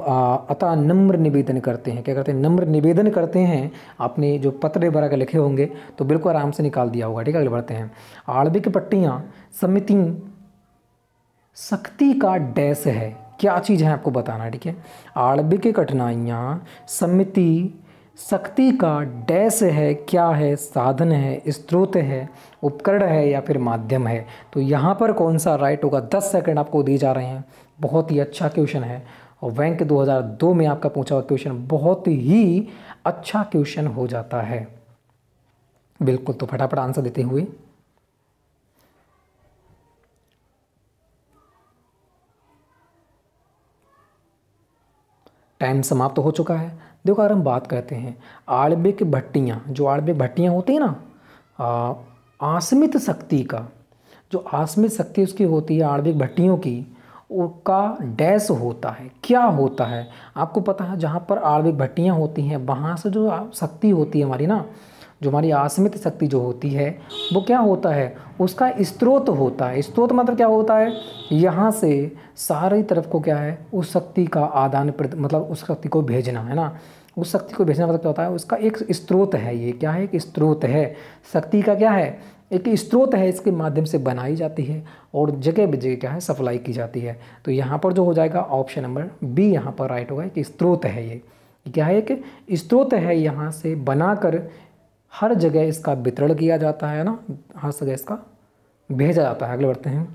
अतः नम्र निवेदन करते हैं क्या करते हैं नम्र निवेदन करते हैं आपने जो पत्र वगैरह के लिखे होंगे तो बिल्कुल आराम से निकाल दिया होगा ठीक है अगले बढ़ते हैं आड़विक पट्टियाँ समिति शक्ति का डैश है क्या चीज़ है आपको बताना ठीक है आड़बिक कठिनाइयाँ समिति शक्ति का डैश है क्या है साधन है स्त्रोत है उपकरण है या फिर माध्यम है तो यहाँ पर कौन सा राइट होगा दस सेकंड आपको दिए जा रहे हैं बहुत ही अच्छा क्वेश्चन है और हजार 2002 में आपका पूछा हुआ क्वेश्चन बहुत ही अच्छा क्वेश्चन हो जाता है बिल्कुल तो फटाफट आंसर देते हुए टाइम समाप्त तो हो चुका है देखो अगर हम बात करते हैं आड़बे की भट्टियाँ जो आड़बे भट्टियाँ होती हैं ना आसमित शक्ति का जो आसमित शक्ति उसकी होती है आणविक भट्टियों की उसका डैश होता है क्या होता है आपको पता है जहाँ पर आड़बिक भट्टियाँ होती हैं वहाँ से जो शक्ति होती है हमारी ना जो हमारी आसमित शक्ति जो होती है वो क्या होता है उसका स्त्रोत होता है स्त्रोत मतलब क्या होता है यहाँ से सारी तरफ को क्या है उस शक्ति का आदान मतलब उस शक्ति को भेजना है ना उस शक्ति को भेजना मतलब क्या होता है उसका एक स्त्रोत है ये क्या है एक स्त्रोत है शक्ति का क्या है एक स्त्रोत है इसके माध्यम से बनाई जाती है और जगह भी जगह क्या है सप्लाई की जाती है तो यहाँ पर जो हो जाएगा ऑप्शन नंबर बी यहाँ पर राइट होगा कि स्त्रोत है ये क्या है एक स्त्रोत है यहाँ से बनाकर हर जगह इसका वितरण किया जाता है ना हर जगह इसका भेजा जाता है अगले बढ़ते हैं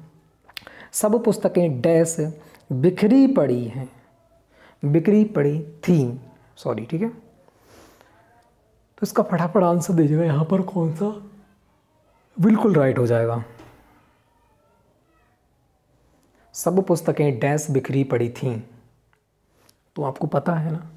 सब पुस्तकें डैश बिखरी पड़ी हैं बिखरी पड़ी थी सॉरी ठीक है तो इसका फटाफट आंसर दीजिएगा यहाँ पर कौन सा बिल्कुल राइट हो जाएगा सब पुस्तकें डैश बिखरी पड़ी थीं तो आपको पता है ना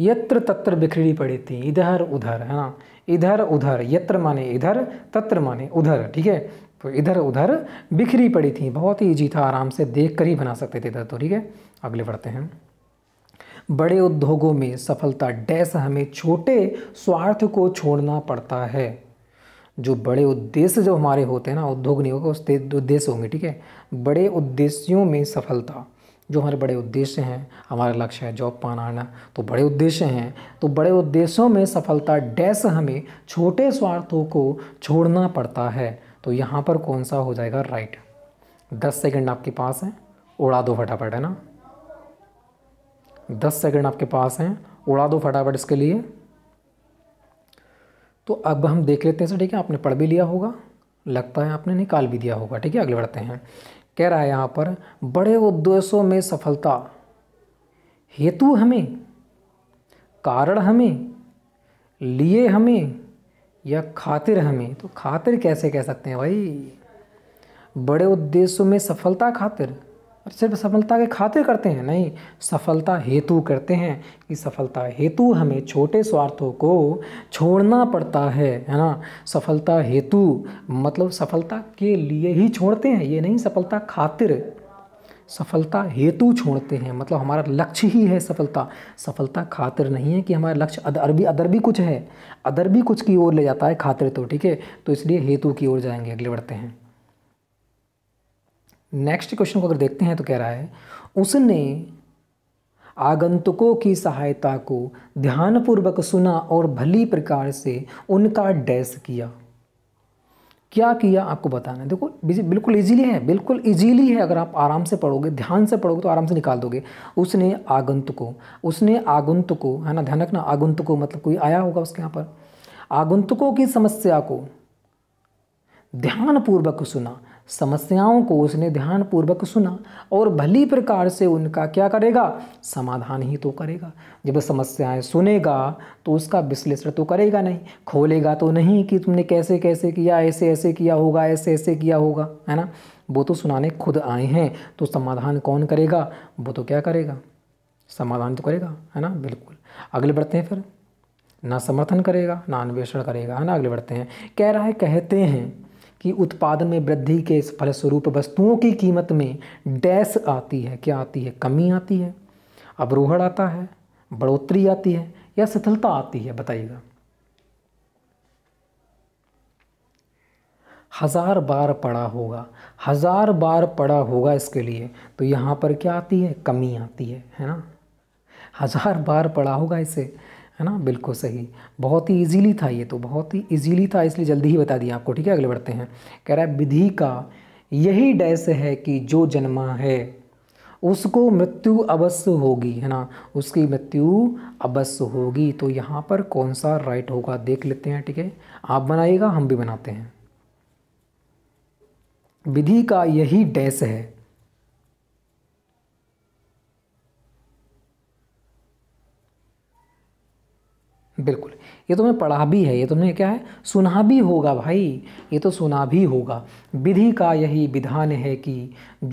यत्र तत्र बिखरी पड़ी थी इधर उधर है ना इधर उधर यत्र माने इधर तत्र माने उधर ठीक है तो इधर उधर बिखरी पड़ी थी बहुत ही ईजी था आराम से देख कर ही बना सकते थे इधर तो ठीक है अगले बढ़ते हैं बड़े उद्योगों में सफलता डैश हमें छोटे स्वार्थ को छोड़ना पड़ता है जो बड़े उद्देश्य जो हमारे होते हैं ना उद्योग नहीं होगा उस उद्देश्य होंगे ठीक है बड़े उद्देश्यों में सफलता जो हमारे बड़े उद्देश्य हैं हमारा लक्ष्य है जॉब पाना आना तो बड़े उद्देश्य हैं तो बड़े उद्देश्यों में सफलता डैस हमें छोटे स्वार्थों को छोड़ना पड़ता है तो यहाँ पर कौन सा हो जाएगा राइट दस सेकंड आपके पास हैं उड़ा दो फटाफट है ना दस सेकंड आपके पास हैं उड़ा दो फटाफट इसके लिए तो अब हम देख लेते हैं सर ठीक है आपने पढ़ भी लिया होगा लगता है आपने निकाल भी दिया होगा ठीक है अगले बढ़ते हैं कह रहा है यहाँ पर बड़े उद्देश्यों में सफलता हेतु हमें कारण हमें लिए हमें या खातिर हमें तो खातिर कैसे कह सकते हैं भाई बड़े उद्देश्यों में सफलता खातिर और सिर्फ सफलता के खातिर करते हैं नहीं सफलता हेतु करते हैं कि सफलता हेतु हमें छोटे स्वार्थों को छोड़ना पड़ता है है ना सफलता हेतु मतलब सफलता के लिए ही छोड़ते हैं ये नहीं सफलता खातिर सफलता हेतु छोड़ते हैं मतलब हमारा लक्ष्य ही है सफलता सफलता खातिर नहीं है कि हमारा लक्ष्य अदर भी अदर भी कुछ है अदर भी कुछ की ओर ले जाता है खातिर तो ठीक है तो इसलिए हेतु की ओर जाएंगे अगले बढ़ते हैं नेक्स्ट क्वेश्चन को अगर देखते हैं तो कह रहा है उसने आगंतुकों की सहायता को ध्यानपूर्वक सुना और भली प्रकार से उनका डैस किया क्या किया आपको बताना है देखो बिल्कुल इजीली है बिल्कुल इजीली है अगर आप आराम से पढ़ोगे ध्यान से पढ़ोगे तो आराम से निकाल दोगे उसने आगंतुकों उसने आगंतुकों है ना ध्यान रखना आगंतुकों मतलब कोई आया होगा उसके यहाँ पर आगंतुकों की समस्या को ध्यानपूर्वक सुना समस्याओं को उसने ध्यानपूर्वक सुना और भली प्रकार से उनका क्या करेगा समाधान ही तो करेगा जब समस्याएं सुनेगा तो उसका विश्लेषण तो करेगा नहीं खोलेगा तो नहीं कि तुमने कैसे कैसे किया ऐसे ऐसे किया होगा ऐसे ऐसे किया होगा है ना वो तो सुनाने खुद आए हैं तो समाधान कौन करेगा वो तो क्या करेगा समाधान तो करेगा है ना बिल्कुल अगले बढ़ते हैं फिर ना समर्थन करेगा ना अन्वेषण करेगा है ना अगले बढ़ते हैं कह रहा है कहते हैं कि उत्पादन में वृद्धि के फलस्वरूप वस्तुओं की कीमत में डैश आती है क्या आती है कमी आती है अवरोहण आता है बढ़ोतरी आती है या शिथिलता आती है बताइएगा हज़ार बार पड़ा होगा हज़ार बार पड़ा होगा इसके लिए तो यहां पर क्या आती है कमी आती है है ना हज़ार बार पड़ा होगा इसे है ना बिल्कुल सही बहुत ही इजीली था ये तो बहुत ही इजीली था इसलिए जल्दी ही बता दिया आपको ठीक है अगले बढ़ते हैं कह रहा है विधि का यही डैस है कि जो जन्मा है उसको मृत्यु अवश्य होगी है ना उसकी मृत्यु अवश्य होगी तो यहाँ पर कौन सा राइट होगा देख लेते हैं ठीक है आप बनाइएगा हम भी बनाते हैं विधि का यही डैस है बिल्कुल ये तुमने पढ़ा भी है ये तुमने क्या है सुना भी होगा भाई ये तो सुना भी होगा विधि का यही विधान है कि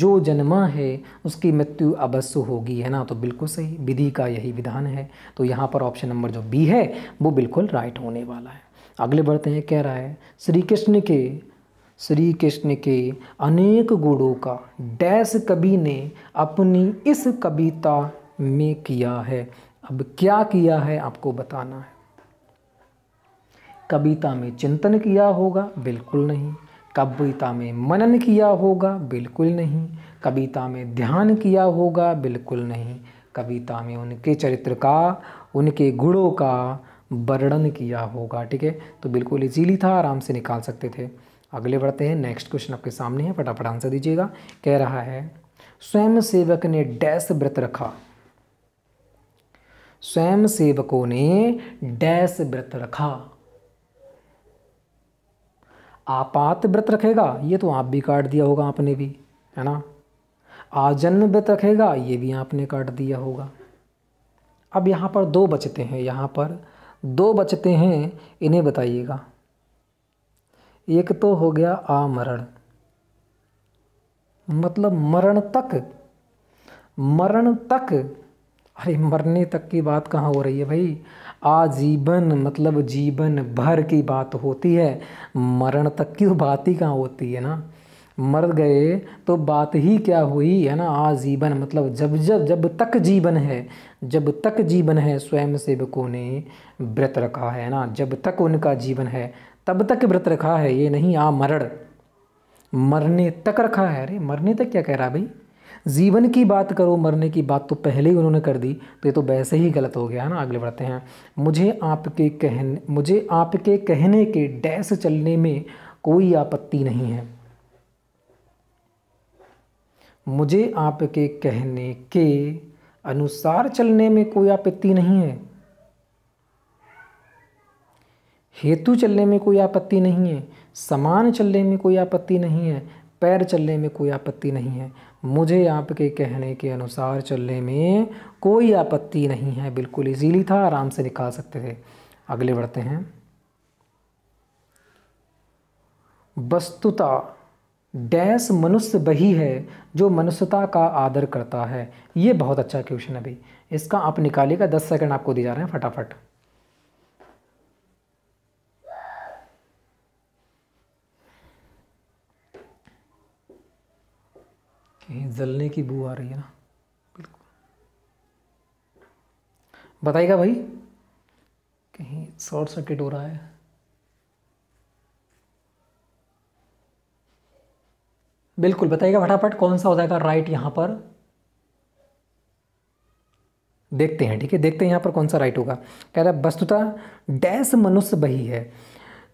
जो जन्मा है उसकी मृत्यु अवश्य होगी है ना तो बिल्कुल सही विधि का यही विधान है तो यहाँ पर ऑप्शन नंबर जो बी है वो बिल्कुल राइट होने वाला है अगले बढ़ते हैं कह रहा है श्री कृष्ण के श्री कृष्ण के अनेक गुणों का डैश कवि ने अपनी इस कविता में किया है अब क्या किया है आपको बताना है कविता में चिंतन किया होगा बिल्कुल नहीं कविता में मनन किया होगा बिल्कुल नहीं कविता में ध्यान किया होगा बिल्कुल नहीं कविता में उनके चरित्र का उनके गुणों का वर्णन किया होगा ठीक है तो बिल्कुल इजीली था आराम से निकाल सकते थे अगले बढ़ते हैं नेक्स्ट क्वेश्चन आपके सामने है फटाफट आंसर दीजिएगा कह रहा है स्वयं सेवक ने डैश व्रत रखा स्वयं सेवकों ने डैश व्रत रखा आपात व्रत रखेगा ये तो आप भी काट दिया होगा आपने भी है ना आजन्म व्रत रखेगा ये भी आपने काट दिया होगा अब यहाँ पर दो बचते हैं यहाँ पर दो बचते हैं इन्हें बताइएगा एक तो हो गया आमरण मतलब मरण तक मरण तक अरे मरने तक की बात कहाँ हो रही है भाई आजीवन मतलब जीवन भर की बात होती है मरण तक की तो बात ही कहाँ होती है ना मर गए तो बात ही क्या हुई है ना आजीवन मतलब जब जब जब तक जीवन है जब तक जीवन है स्वयं सेवकों ने व्रत रखा है ना जब तक उनका जीवन है तब तक व्रत रखा है ये नहीं आ मरण मरने तक रखा है अरे मरने तक क्या कह रहा भाई जीवन की बात करो मरने की बात तो पहले ही उन्होंने कर दी तो ये तो वैसे ही गलत हो गया है ना आगे बढ़ते हैं मुझे आपके कहने मुझे आपके कहने के डैस चलने में कोई आपत्ति नहीं है मुझे आपके कहने के अनुसार चलने में कोई आपत्ति नहीं है हेतु चलने में कोई आपत्ति नहीं है समान चलने में कोई आपत्ति नहीं है पैर चलने में कोई आपत्ति नहीं है मुझे आपके कहने के अनुसार चलने में कोई आपत्ति नहीं है बिल्कुल इजीली था आराम से निकाल सकते थे अगले बढ़ते हैं वस्तुता डैश मनुष्य वही है जो मनुष्यता का आदर करता है ये बहुत अच्छा क्वेश्चन है भाई इसका आप निकालिएगा दस सेकंड आपको दिए जा रहे हैं फटाफट कहीं जलने की बू आ रही है ना बिल्कुल बताइएगा भाई कहीं शॉर्ट सर्किट हो रहा है बिल्कुल बताइएगा फटाफट कौन सा हो जाएगा राइट यहां पर देखते हैं ठीक है देखते हैं यहां पर कौन सा राइट होगा कह रहा है वस्तुता डैश मनुष्य बही है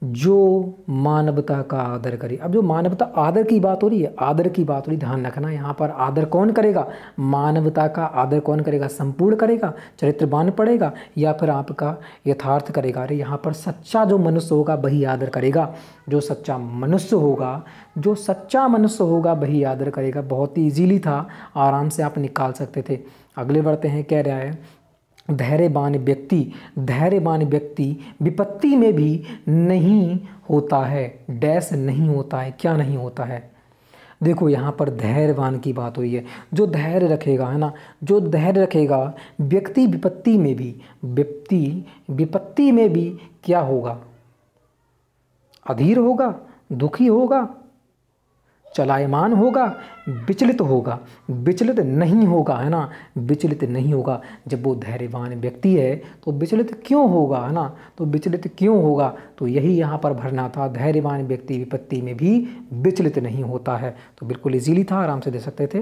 जो मानवता का आदर करे अब जो मानवता आदर की बात हो रही है आदर की बात हो रही ध्यान रखना यहाँ पर आदर कौन करेगा मानवता का आदर कौन करेगा संपूर्ण करेगा चरित्रवान पड़ेगा या फिर आपका यथार्थ करेगा अरे यहाँ पर सच्चा जो मनुष्य होगा वही आदर करेगा जो सच्चा मनुष्य होगा जो सच्चा मनुष्य होगा वही आदर करेगा बहुत ही ईजीली था आराम से आप निकाल सकते थे अगले बढ़ते हैं कह रहा है धैर्यवान व्यक्ति धैर्यवान व्यक्ति विपत्ति में भी नहीं होता है डैश नहीं होता है क्या नहीं होता है देखो यहाँ पर धैर्यवान की बात हुई है जो धैर्य रखेगा है ना जो धैर्य रखेगा व्यक्ति विपत्ति में भी व्यक्ति विपत्ति में भी क्या होगा अधीर होगा दुखी होगा चलायमान होगा विचलित होगा विचलित नहीं होगा है ना विचलित नहीं होगा जब वो धैर्यवान व्यक्ति है तो विचलित क्यों होगा है ना तो विचलित क्यों होगा तो यही यहाँ पर भरना था धैर्यवान व्यक्ति विपत्ति में भी विचलित नहीं होता है तो बिल्कुल इजीली था आराम से दे सकते थे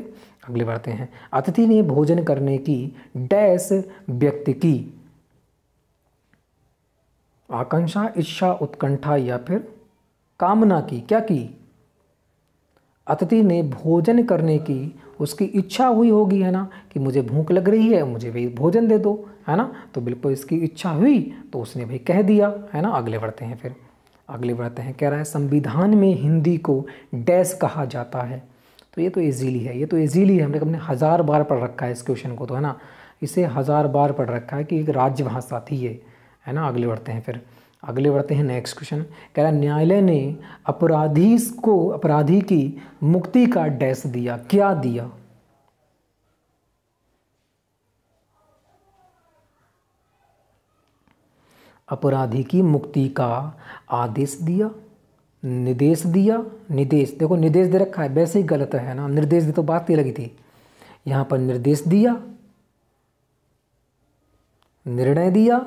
अगले बढ़ते हैं अतिथि ने भोजन करने की डैश व्यक्ति की आकांक्षा इच्छा उत्कंठा या फिर कामना की क्या की अतिथि ने भोजन करने की उसकी इच्छा हुई होगी है ना कि मुझे भूख लग रही है मुझे भाई भोजन दे दो है ना तो बिल्कुल इसकी इच्छा हुई तो उसने भाई कह दिया है ना अगले बढ़ते हैं फिर अगले बढ़ते हैं कह रहा है संविधान में हिंदी को डैस कहा जाता है तो ये तो ईजीली है ये तो ईजीली है हमने हमने हज़ार बार पढ़ रखा है इस क्वेश्चन को तो है ना इसे हज़ार बार पढ़ रखा है कि एक राज्य भाषा थी ये है ना अगले बढ़ते हैं फिर अगले बढ़ते हैं नेक्स्ट क्वेश्चन कह रहा न्यायालय ने अपराधी को अपराधी की मुक्ति का डैस दिया क्या दिया अपराधी की मुक्ति का आदेश दिया निर्देश दिया निर्देश देखो निर्देश दे रखा है वैसे ही गलत है ना निर्देश दे तो बात ही लगी थी यहां पर निर्देश दिया निर्णय दिया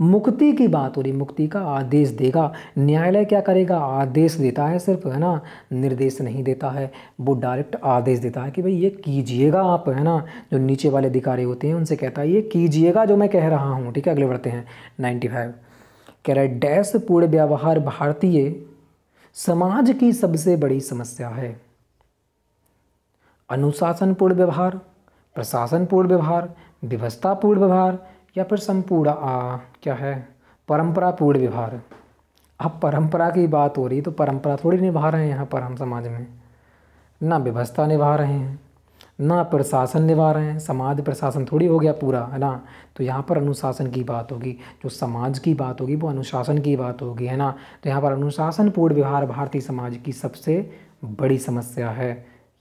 मुक्ति की बात हो रही मुक्ति का आदेश देगा न्यायालय क्या करेगा आदेश देता है सिर्फ है ना निर्देश नहीं देता है वो डायरेक्ट आदेश देता है कि भाई ये कीजिएगा आप है ना जो नीचे वाले अधिकारी होते हैं उनसे कहता है ये कीजिएगा जो मैं कह रहा हूँ ठीक है अगले बढ़ते हैं नाइन्टी फाइव कह रहे डैश पूर्ण व्यवहार भारतीय समाज की सबसे बड़ी समस्या है अनुशासनपूर्ण व्यवहार प्रशासनपूर्ण व्यवहार व्यवस्थापूर्ण व्यवहार या फिर संपूर्ण आ क्या है परंपरा पूर्ण व्यवहार अब परंपरा की बात हो रही तो परंपरा थोड़ी निभा रहे हैं यहाँ पर हम समाज में ना व्यवस्था निभा रहे हैं ना प्रशासन निभा रहे हैं समाज प्रशासन थोड़ी हो गया पूरा है ना तो यहाँ पर अनुशासन की बात होगी जो समाज की बात होगी वो अनुशासन की बात होगी है ना तो यहाँ पर अनुशासन पूर्ण व्यवहार भारतीय समाज की सबसे बड़ी समस्या है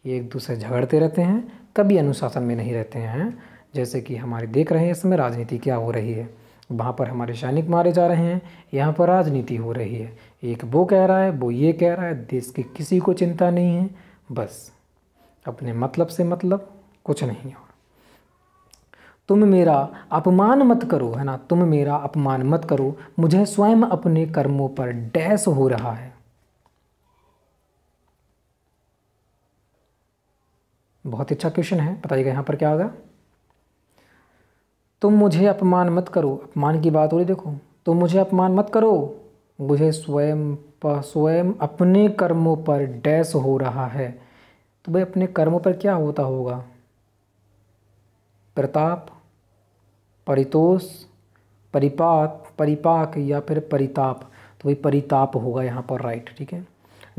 ये एक दूसरे झगड़ते रहते हैं कभी अनुशासन में नहीं रहते हैं जैसे कि हमारे देख रहे हैं इसमें राजनीति क्या हो रही है वहाँ पर हमारे सैनिक मारे जा रहे हैं यहाँ पर राजनीति हो रही है एक वो कह रहा है वो ये कह रहा है देश की किसी को चिंता नहीं है बस अपने मतलब से मतलब कुछ नहीं और तुम मेरा अपमान मत करो है ना तुम मेरा अपमान मत करो मुझे स्वयं अपने कर्मों पर डैश हो रहा है बहुत अच्छा क्वेश्चन है बताइएगा यहाँ पर क्या होगा तुम मुझे अपमान मत करो अपमान की बात हो रही देखो तुम मुझे अपमान मत करो मुझे स्वयं स्वयं अपने कर्मों पर डैश हो रहा है तो भाई अपने कर्मों पर क्या होता होगा प्रताप परितोष परिपाक परिपाक या फिर परिताप तो भाई परिताप होगा यहाँ पर राइट ठीक है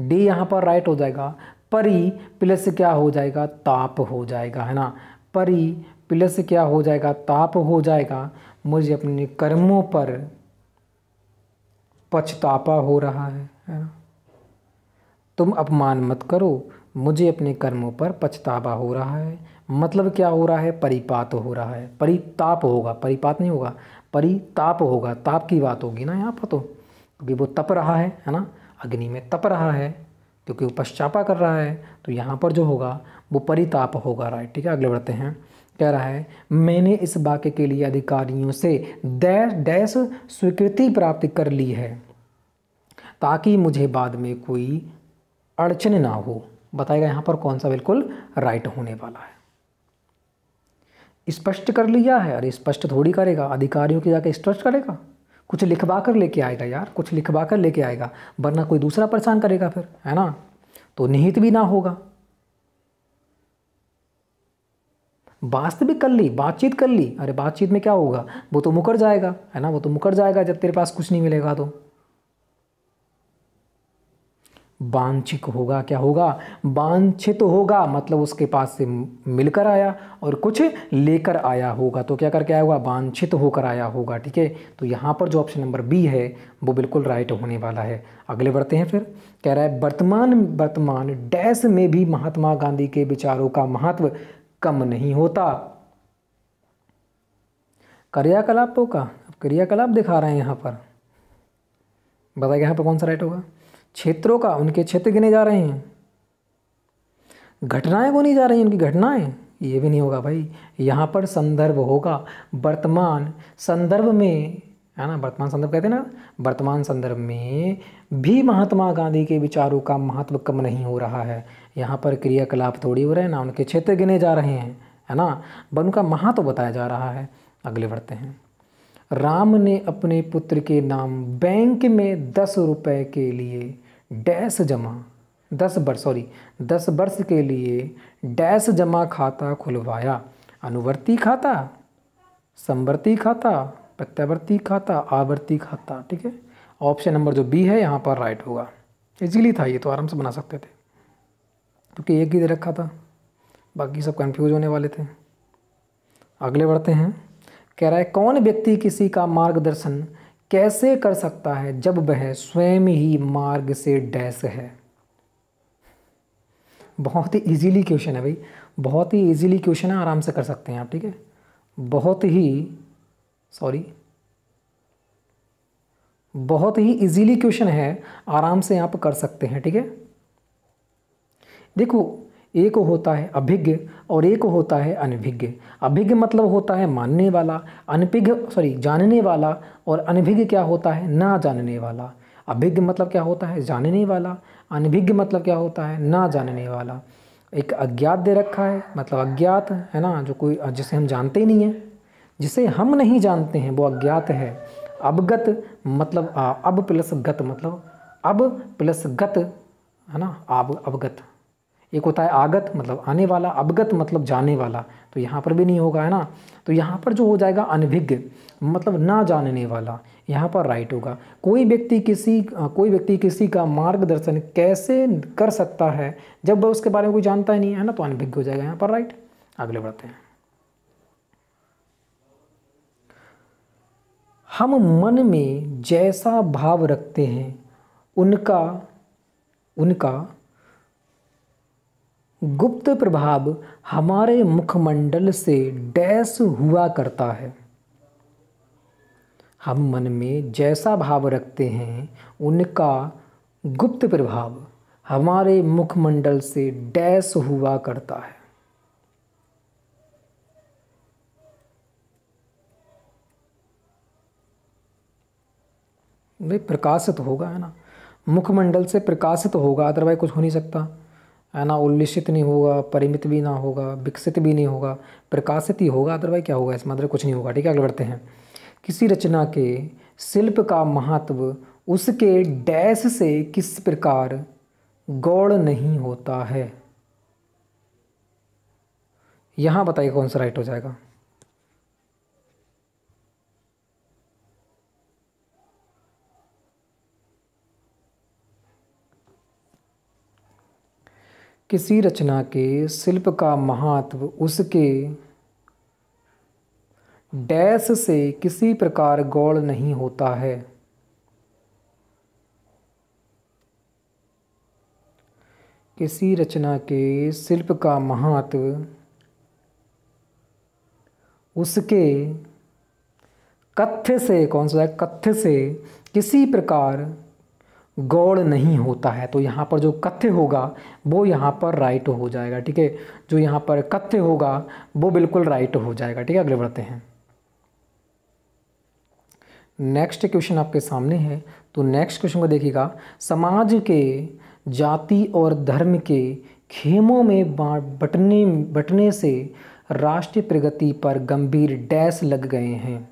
डी यहाँ पर राइट हो जाएगा परी प्लस क्या हो जाएगा ताप हो जाएगा है ना परी प्लस क्या हो जाएगा ताप हो जाएगा मुझे अपने कर्मों पर पछतापा हो रहा है है ना तुम अपमान मत करो मुझे अपने कर्मों पर पछतावा हो रहा है मतलब क्या हो रहा है परिपात हो रहा है परिताप होगा परिपात नहीं होगा परिताप होगा ताप की बात होगी ना यहाँ पर तो क्योंकि वो तप रहा है है ना अग्नि में तप रहा है क्योंकि वो पश्चापा कर रहा है तो यहाँ पर जो होगा वो परिताप होगा राइट ठीक है अगले बढ़ते हैं कह रहा है मैंने इस वाक्य के लिए अधिकारियों से डैश डैश स्वीकृति प्राप्त कर ली है ताकि मुझे बाद में कोई अड़चन ना हो बताएगा यहाँ पर कौन सा बिल्कुल राइट होने वाला है स्पष्ट कर लिया है अरे स्पष्ट थोड़ी करेगा अधिकारियों के जाके स्पष्ट करेगा कुछ लिखवा कर लेके आएगा यार कुछ लिखवा कर लेके आएगा वरना कोई दूसरा परेशान करेगा फिर है ना तो निहित भी ना होगा वास्तविक कर ली बातचीत कर ली अरे बातचीत में क्या होगा वो तो मुकर जाएगा है ना वो तो मुकर जाएगा जब तेरे पास कुछ नहीं मिलेगा तो वांछित होगा क्या होगा वांछित तो होगा मतलब उसके पास से मिलकर आया और कुछ लेकर आया होगा तो क्या करके आया होगा वांछित तो होकर आया होगा ठीक है तो यहाँ पर जो ऑप्शन नंबर बी है वो बिल्कुल राइट होने वाला है अगले बढ़ते हैं फिर कह रहा है वर्तमान वर्तमान डैश में भी महात्मा गांधी के विचारों का महत्व कम नहीं होता क्रियाकलापों का अब क्रियाकलाप दिखा रहे हैं यहाँ पर बताइए यहाँ पर कौन सा राइट होगा क्षेत्रों का उनके क्षेत्र गिने जा रहे हैं घटनाएं को नहीं जा रही उनकी घटनाएं ये भी नहीं होगा भाई यहाँ पर संदर्भ होगा वर्तमान संदर्भ में है ना वर्तमान संदर्भ कहते हैं ना वर्तमान संदर्भ में भी महात्मा गांधी के विचारों का महत्व कम नहीं हो रहा है यहाँ पर क्रियाकलाप थोड़ी हो रहे हैं ना उनके क्षेत्र गिने जा रहे हैं है ना बन का महा तो बताया जा रहा है अगले बढ़ते हैं राम ने अपने पुत्र के नाम बैंक में दस रुपये के लिए डैश जमा दस वर्ष सॉरी दस वर्ष के लिए डैश जमा खाता खुलवाया अनुवर्ती खाता संवर्ती खाता प्रत्यावर्ती खाता आवर्ती खाता ठीक है ऑप्शन नंबर जो बी है यहाँ पर राइट होगा इजीली था ये तो आराम से बना सकते थे क्योंकि एक ही दे रखा था बाकी सब कंफ्यूज होने वाले थे अगले बढ़ते हैं कह रहा है कौन व्यक्ति किसी का मार्गदर्शन कैसे कर सकता है जब वह स्वयं ही मार्ग से डैस है बहुत ही इजीली क्वेश्चन है भाई बहुत ही इजीली क्वेश्चन है आराम से कर सकते हैं आप ठीक है बहुत ही सॉरी बहुत ही इजीली क्वेश्चन है आराम से आप कर सकते हैं ठीक है देखो एक होता है अभिज्ञ और एक होता है अनभिज्ञ अभिज्ञ मतलब होता है मानने वाला अनभिज्ञ सॉरी जानने वाला और अनभिज्ञ क्या होता है ना जानने वाला अभिज्ञ मतलब क्या होता है जानने वाला अनभिज्ञ मतलब क्या होता है ना जानने वाला एक अज्ञात दे रखा है मतलब अज्ञात है ना जो कोई जिसे हम जानते ही नहीं हैं जिसे हम नहीं जानते हैं वो अज्ञात है अवगत मतलब अब प्लस गत मतलब अब प्लस गत है ना अब अवगत एक होता है आगत मतलब आने वाला अवगत मतलब जाने वाला तो यहाँ पर भी नहीं होगा है ना तो यहाँ पर जो हो जाएगा अनभिज्ञ मतलब ना जानने वाला यहाँ पर राइट होगा कोई व्यक्ति किसी कोई व्यक्ति किसी का मार्गदर्शन कैसे कर सकता है जब वह उसके बारे में कोई जानता ही नहीं है ना तो अनभिज्ञ हो जाएगा यहाँ पर राइट अगले बढ़ते हैं हम मन में जैसा भाव रखते हैं उनका उनका गुप्त प्रभाव हमारे मुखमंडल से डैस हुआ करता है हम मन में जैसा भाव रखते हैं उनका गुप्त प्रभाव हमारे मुखमंडल से डैस हुआ करता है वे प्रकाशित होगा है ना मुखमंडल से प्रकाशित होगा अदरवाइज कुछ हो नहीं सकता है ना उल्लिसित नहीं होगा परिमित भी ना होगा विकसित भी नहीं होगा प्रकाशित ही होगा अदरवाइज क्या होगा इसमें अदर कुछ नहीं होगा ठीक है आगे बढ़ते हैं किसी रचना के शिल्प का महत्व उसके डैश से किस प्रकार गौड़ नहीं होता है यहाँ बताइए कौन सा राइट हो जाएगा किसी रचना के शिल्प का महत्व उसके डैश से किसी प्रकार गौड़ नहीं होता है किसी रचना के शिल्प का महत्व उसके कथ्य से कौन सा है कथ्य से किसी प्रकार गौड़ नहीं होता है तो यहाँ पर जो कथ्य होगा वो यहाँ पर राइट हो जाएगा ठीक है जो यहाँ पर कथ्य होगा वो बिल्कुल राइट हो जाएगा ठीक है अगले बढ़ते हैं नेक्स्ट क्वेश्चन आपके सामने है तो नेक्स्ट क्वेश्चन को देखिएगा समाज के जाति और धर्म के खेमों में बटने बटने से राष्ट्रीय प्रगति पर गंभीर डैश लग गए हैं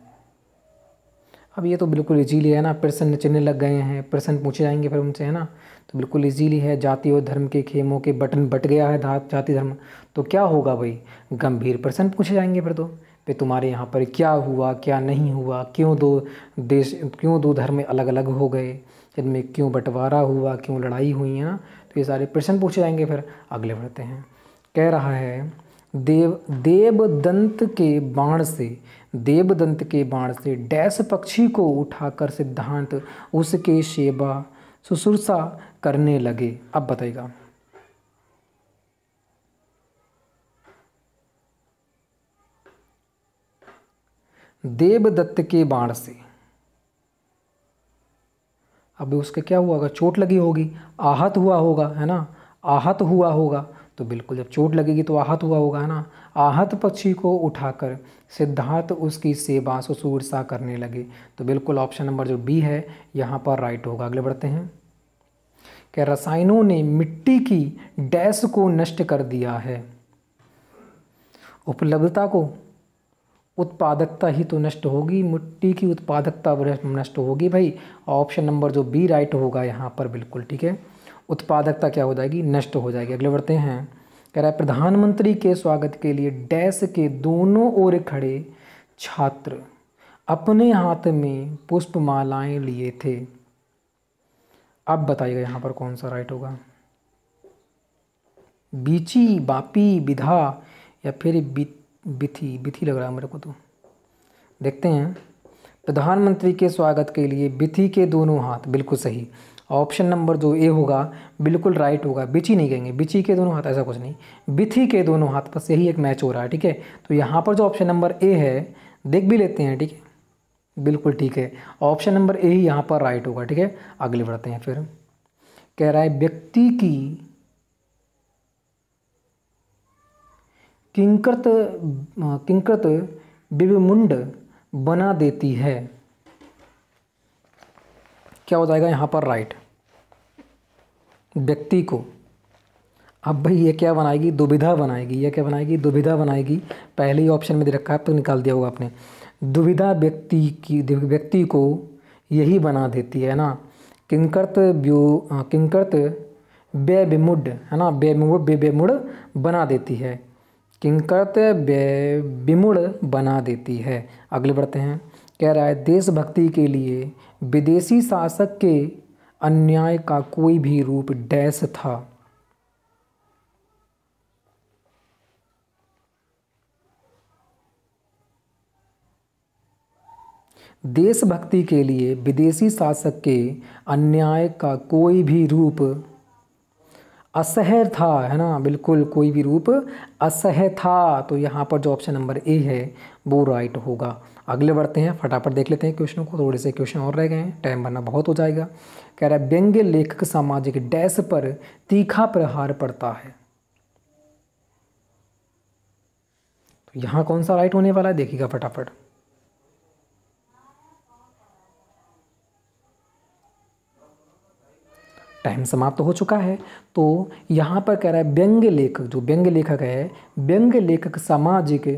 अब ये तो बिल्कुल ईजीली है ना प्रश्न चिन्ह लग गए हैं प्रश्न पूछे जाएंगे फिर उनसे है ना तो बिल्कुल ईजीली है जाति और धर्म के खेमों के बटन बट गया है जाति धर्म तो क्या होगा भाई गंभीर प्रश्न पूछे जाएंगे फिर तो पे तुम्हारे यहाँ पर क्या हुआ क्या नहीं हुआ क्यों दो देश क्यों दो धर्म अलग अलग हो गए इनमें क्यों बंटवारा हुआ क्यों लड़ाई हुई है ना तो ये सारे प्रश्न पूछे जाएंगे फिर अगले बढ़ते हैं कह रहा है देव देवदंत के बाण से देवदंत के बाण से डैश पक्षी को उठाकर सिद्धांत उसके सेवा सुश्रूषा करने लगे अब देव देवदत्त के बाण से अब उसके क्या हुआ होगा चोट लगी होगी आहत हुआ होगा है ना आहत हुआ होगा तो बिल्कुल जब चोट लगेगी तो आहत हुआ होगा ना आहत पक्षी को उठाकर सिद्धार्थ उसकी सेवा ससुर सा करने लगे तो बिल्कुल ऑप्शन नंबर जो बी है यहाँ पर राइट होगा अगले बढ़ते हैं क्या रसायनों ने मिट्टी की डैश को नष्ट कर दिया है उपलब्धता को उत्पादकता ही तो नष्ट होगी मिट्टी की उत्पादकता नष्ट होगी भाई ऑप्शन नंबर जो बी राइट होगा यहाँ पर बिल्कुल ठीक है उत्पादकता क्या हो जाएगी नष्ट हो जाएगी अगले बढ़ते हैं कह रहा है प्रधानमंत्री के स्वागत के लिए डैश के दोनों ओर खड़े छात्र अपने हाथ में पुष्पमालाएं लिए थे अब बताइएगा यहाँ पर कौन सा राइट होगा बीची बापी विधा या फिर बिथी बिथी लग रहा है मेरे को तो देखते हैं प्रधानमंत्री के स्वागत के लिए बिथी के दोनों हाथ बिल्कुल सही ऑप्शन नंबर जो ए होगा बिल्कुल राइट होगा बिची नहीं कहेंगे बिची के दोनों हाथ ऐसा कुछ नहीं बिथी के दोनों हाथ बस यही एक मैच हो रहा है ठीक है तो यहाँ पर जो ऑप्शन नंबर ए है देख भी लेते हैं ठीक है बिल्कुल ठीक है ऑप्शन नंबर ए ही यहाँ पर राइट होगा ठीक है अगले बढ़ते हैं फिर कह रहा है व्यक्ति की किंकृत किंकृत विविमुंड बना देती है क्या हो जाएगा यहाँ पर राइट व्यक्ति को अब भाई ये क्या बनाएगी दुविधा बनाएगी ये क्या बनाएगी दुविधा बनाएगी पहले ही ऑप्शन में दे रखा है तो निकाल दिया होगा आपने दुविधा व्यक्ति की व्यक्ति को यही बना देती है ना किंकर्त व्यू किंकर्त बे विमुड है ना बेमुड बे बेमुड बना देती है किंकर्त बे विमुड़ बना देती है अगले बढ़ते हैं कह रहा है देशभक्ति के लिए विदेशी शासक के अन्याय का कोई भी रूप डैश था देशभक्ति के लिए विदेशी शासक के अन्याय का कोई भी रूप असहर था है ना बिल्कुल कोई भी रूप असह था तो यहाँ पर जो ऑप्शन नंबर ए है वो राइट होगा अगले बढ़ते हैं फटाफट देख लेते हैं क्वेश्चन को थोड़े से क्वेश्चन और रह गए हैं टाइम बनना बहुत हो जाएगा कह रहा है व्यंग्य लेखक सामाजिक डैश पर तीखा प्रहार पड़ता है तो यहाँ कौन सा राइट होने वाला है देखिएगा फटाफट टाइम समाप्त तो हो चुका है तो यहाँ पर कह रहा है व्यंग्य लेखक जो व्यंग्य लेखक है व्यंग्य लेखक सामाजिक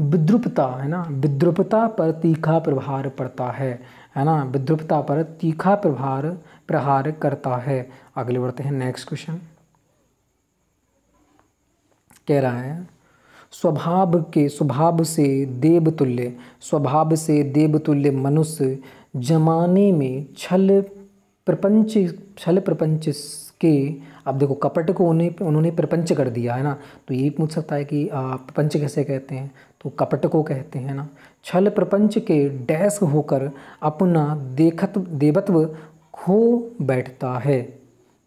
विद्रुपता है ना विद्रुपता पर तीखा प्रभार पड़ता है है ना विद्रुपता पर तीखा प्रभार प्रहार करता है अगले बढ़ते हैं नेक्स्ट क्वेश्चन कह रहा है स्वभाव के स्वभाव से देवतुल्य स्वभाव से देवतुल्य मनुष्य जमाने में छल प्रपंच छल प्रपंच के अब देखो कपट को उन्हें उन्होंने प्रपंच कर दिया है ना तो ये पूछ सकता है कि प्रपंच कैसे कहते हैं तो कपट को कहते हैं ना छल प्रपंच के डैस होकर अपना देखत देवत्व खो बैठता है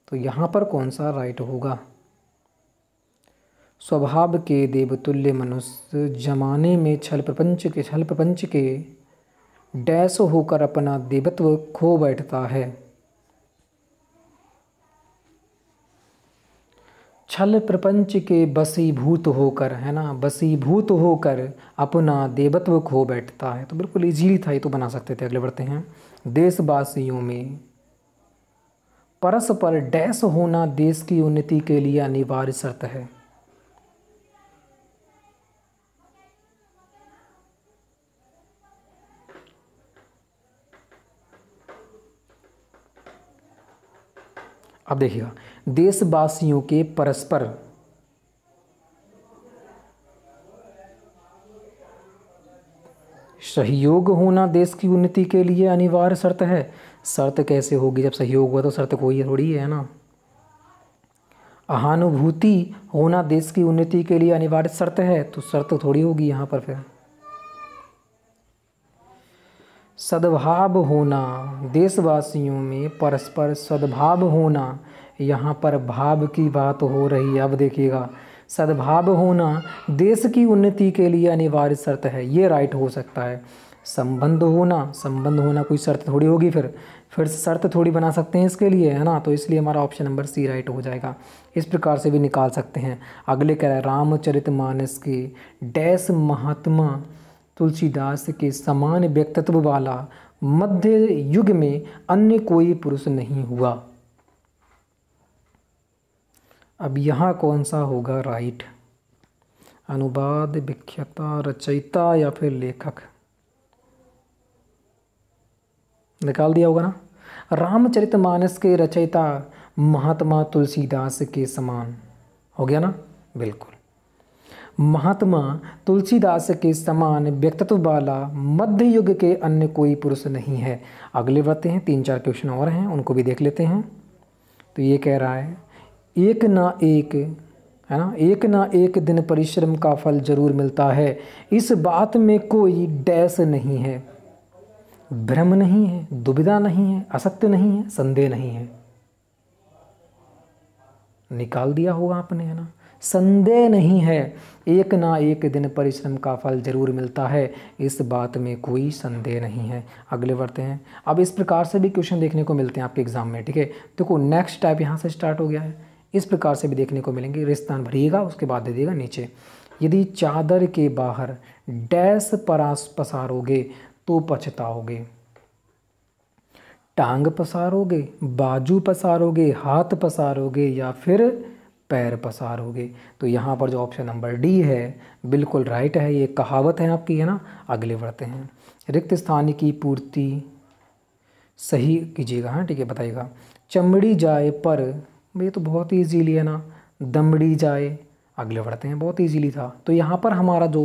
तो यहाँ पर कौन सा राइट होगा स्वभाव के देवतुल्य मनुष्य जमाने में छल प्रपंच के छल प्रपंच के डैस होकर अपना देवत्व खो बैठता है छल प्रपंच के बसीभूत होकर है ना बसीभूत होकर अपना देवत्व खो बैठता है तो बिल्कुल इजीली था ये तो बना सकते थे अगले बढ़ते हैं देशवासियों में परस्पर डैस होना देश की उन्नति के लिए अनिवार्य शर्त है अब देखिएगा देशवासियों के परस्पर सहयोग होना देश की उन्नति के लिए अनिवार्य शर्त है शर्त कैसे होगी जब सहयोग हुआ तो शर्त कोई थोड़ी है ना अहानुभूति होना देश की उन्नति के लिए अनिवार्य शर्त है तो शर्त थोड़ी होगी यहाँ पर फिर सद्भाव होना देशवासियों में परस्पर सद्भाव होना यहाँ पर भाव की बात हो रही है अब देखिएगा सद्भाव होना देश की उन्नति के लिए अनिवार्य शर्त है ये राइट हो सकता है संबंध होना संबंध होना कोई शर्त थोड़ी होगी फिर फिर शर्त थोड़ी बना सकते हैं इसके लिए है ना तो इसलिए हमारा ऑप्शन नंबर सी राइट हो जाएगा इस प्रकार से भी निकाल सकते हैं अगले कह रहे हैं रामचरित मानस के डैश महात्मा तुलसीदास के समान व्यक्तित्व वाला मध्य युग में अन्य कोई पुरुष नहीं हुआ अब यहाँ कौन सा होगा राइट अनुवाद विख्याता रचयिता या फिर लेखक निकाल दिया होगा ना रामचरितमानस के रचयिता महात्मा तुलसीदास के समान हो गया ना बिल्कुल महात्मा तुलसीदास के समान व्यक्तित्व वाला मध्य युग के अन्य कोई पुरुष नहीं है अगले बढ़ते हैं तीन चार क्वेश्चन और हैं उनको भी देख लेते हैं तो ये कह रहा है एक ना एक है ना एक ना एक दिन परिश्रम का फल जरूर मिलता है इस बात में कोई डैस नहीं है भ्रम नहीं है दुविधा नहीं है असत्य नहीं है संदेह नहीं है निकाल दिया होगा आपने है ना संदेह नहीं है एक ना एक दिन परिश्रम का फल जरूर मिलता है इस बात में कोई संदेह नहीं है अगले बढ़ते हैं अब इस प्रकार से भी क्वेश्चन देखने को मिलते हैं आपके एग्ज़ाम में ठीक है देखो नेक्स्ट टाइप यहाँ से स्टार्ट हो गया है इस प्रकार से भी देखने को मिलेंगे रिस्तान भरिएगा उसके बाद दे देगा नीचे यदि चादर के बाहर डैस परास पसारोगे तो पछताओगे टांग पसारोगे बाजू पसारोगे हाथ पसारोगे या फिर पैर पसारोगे तो यहाँ पर जो ऑप्शन नंबर डी है बिल्कुल राइट है ये कहावत है आपकी है ना अगले बढ़ते हैं रिक्त स्थान की पूर्ति सही कीजिएगा हाँ ठीक है बताइएगा चमड़ी जाए पर भैया तो बहुत ईजीली है ना दमड़ी जाए अगले बढ़ते हैं बहुत ईजीली था तो यहाँ पर हमारा जो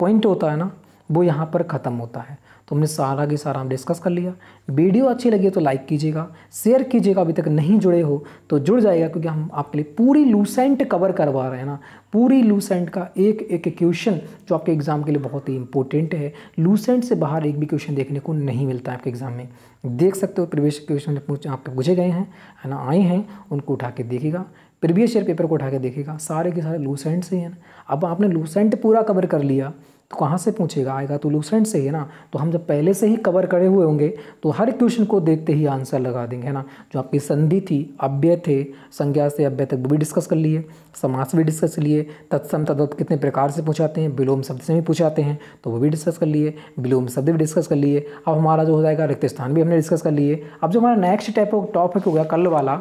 पॉइंट होता है ना वो यहाँ पर ख़त्म होता है तो हमने सारा के सारा हम डिस्कस कर लिया वीडियो अच्छी लगी तो लाइक कीजिएगा शेयर कीजिएगा अभी तक नहीं जुड़े हो तो जुड़ जाएगा क्योंकि हम आपके लिए पूरी लूसेंट कवर करवा रहे हैं ना पूरी लूसेंट का एक एक क्वेश्चन जो आपके एग्ज़ाम के लिए बहुत ही इंपॉर्टेंट है लूसेंट से बाहर एक भी क्वेश्चन देखने को नहीं मिलता है आपके एग्ज़ाम में देख सकते हो प्रीवियस क्वेश्चन आपके पूछे गए हैं है ना आए हैं उनको उठा के देखेगा प्रीवियस ईयर पेपर को उठा के देखेगा सारे के सारे लूसेंट से हैं अब आपने लूसेंट पूरा कवर कर लिया तो कहाँ से पूछेगा आएगा तो लूसेंट से ही है ना तो हम जब पहले से ही कवर करे हुए होंगे तो हर क्वेश्चन को देखते ही आंसर लगा देंगे है ना जो आपकी संधि थी अव्यय थे संज्ञा से अव्यय तक वो भी डिस्कस कर लिए समास भी डिस्कस कर लिए तत्सम तदत्त कितने प्रकार से पूछाते हैं विलोम शब्द से भी पूछाते हैं तो वो भी डिस्कस कर लिए विलोम शब्द भी डिस्कस कर लिए अब हमारा जो हो जाएगा रिक्त स्थान भी हमने डिस्कस कर लिए अब जो हमारा नेक्स्ट टाइप ऑफ टॉपिक होगा कल वाला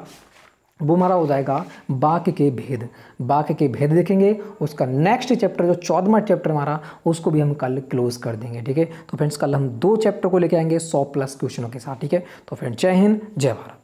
वो हमारा हो जाएगा बाक के भेद बाक के भेद देखेंगे उसका नेक्स्ट चैप्टर जो चौदवा चैप्टर हमारा उसको भी हम कल क्लोज कर देंगे ठीक है तो फ्रेंड्स कल हम दो चैप्टर को लेके आएंगे सौ प्लस क्वेश्चनों के साथ ठीक है तो फ्रेंड्स जय हिंद जय भारत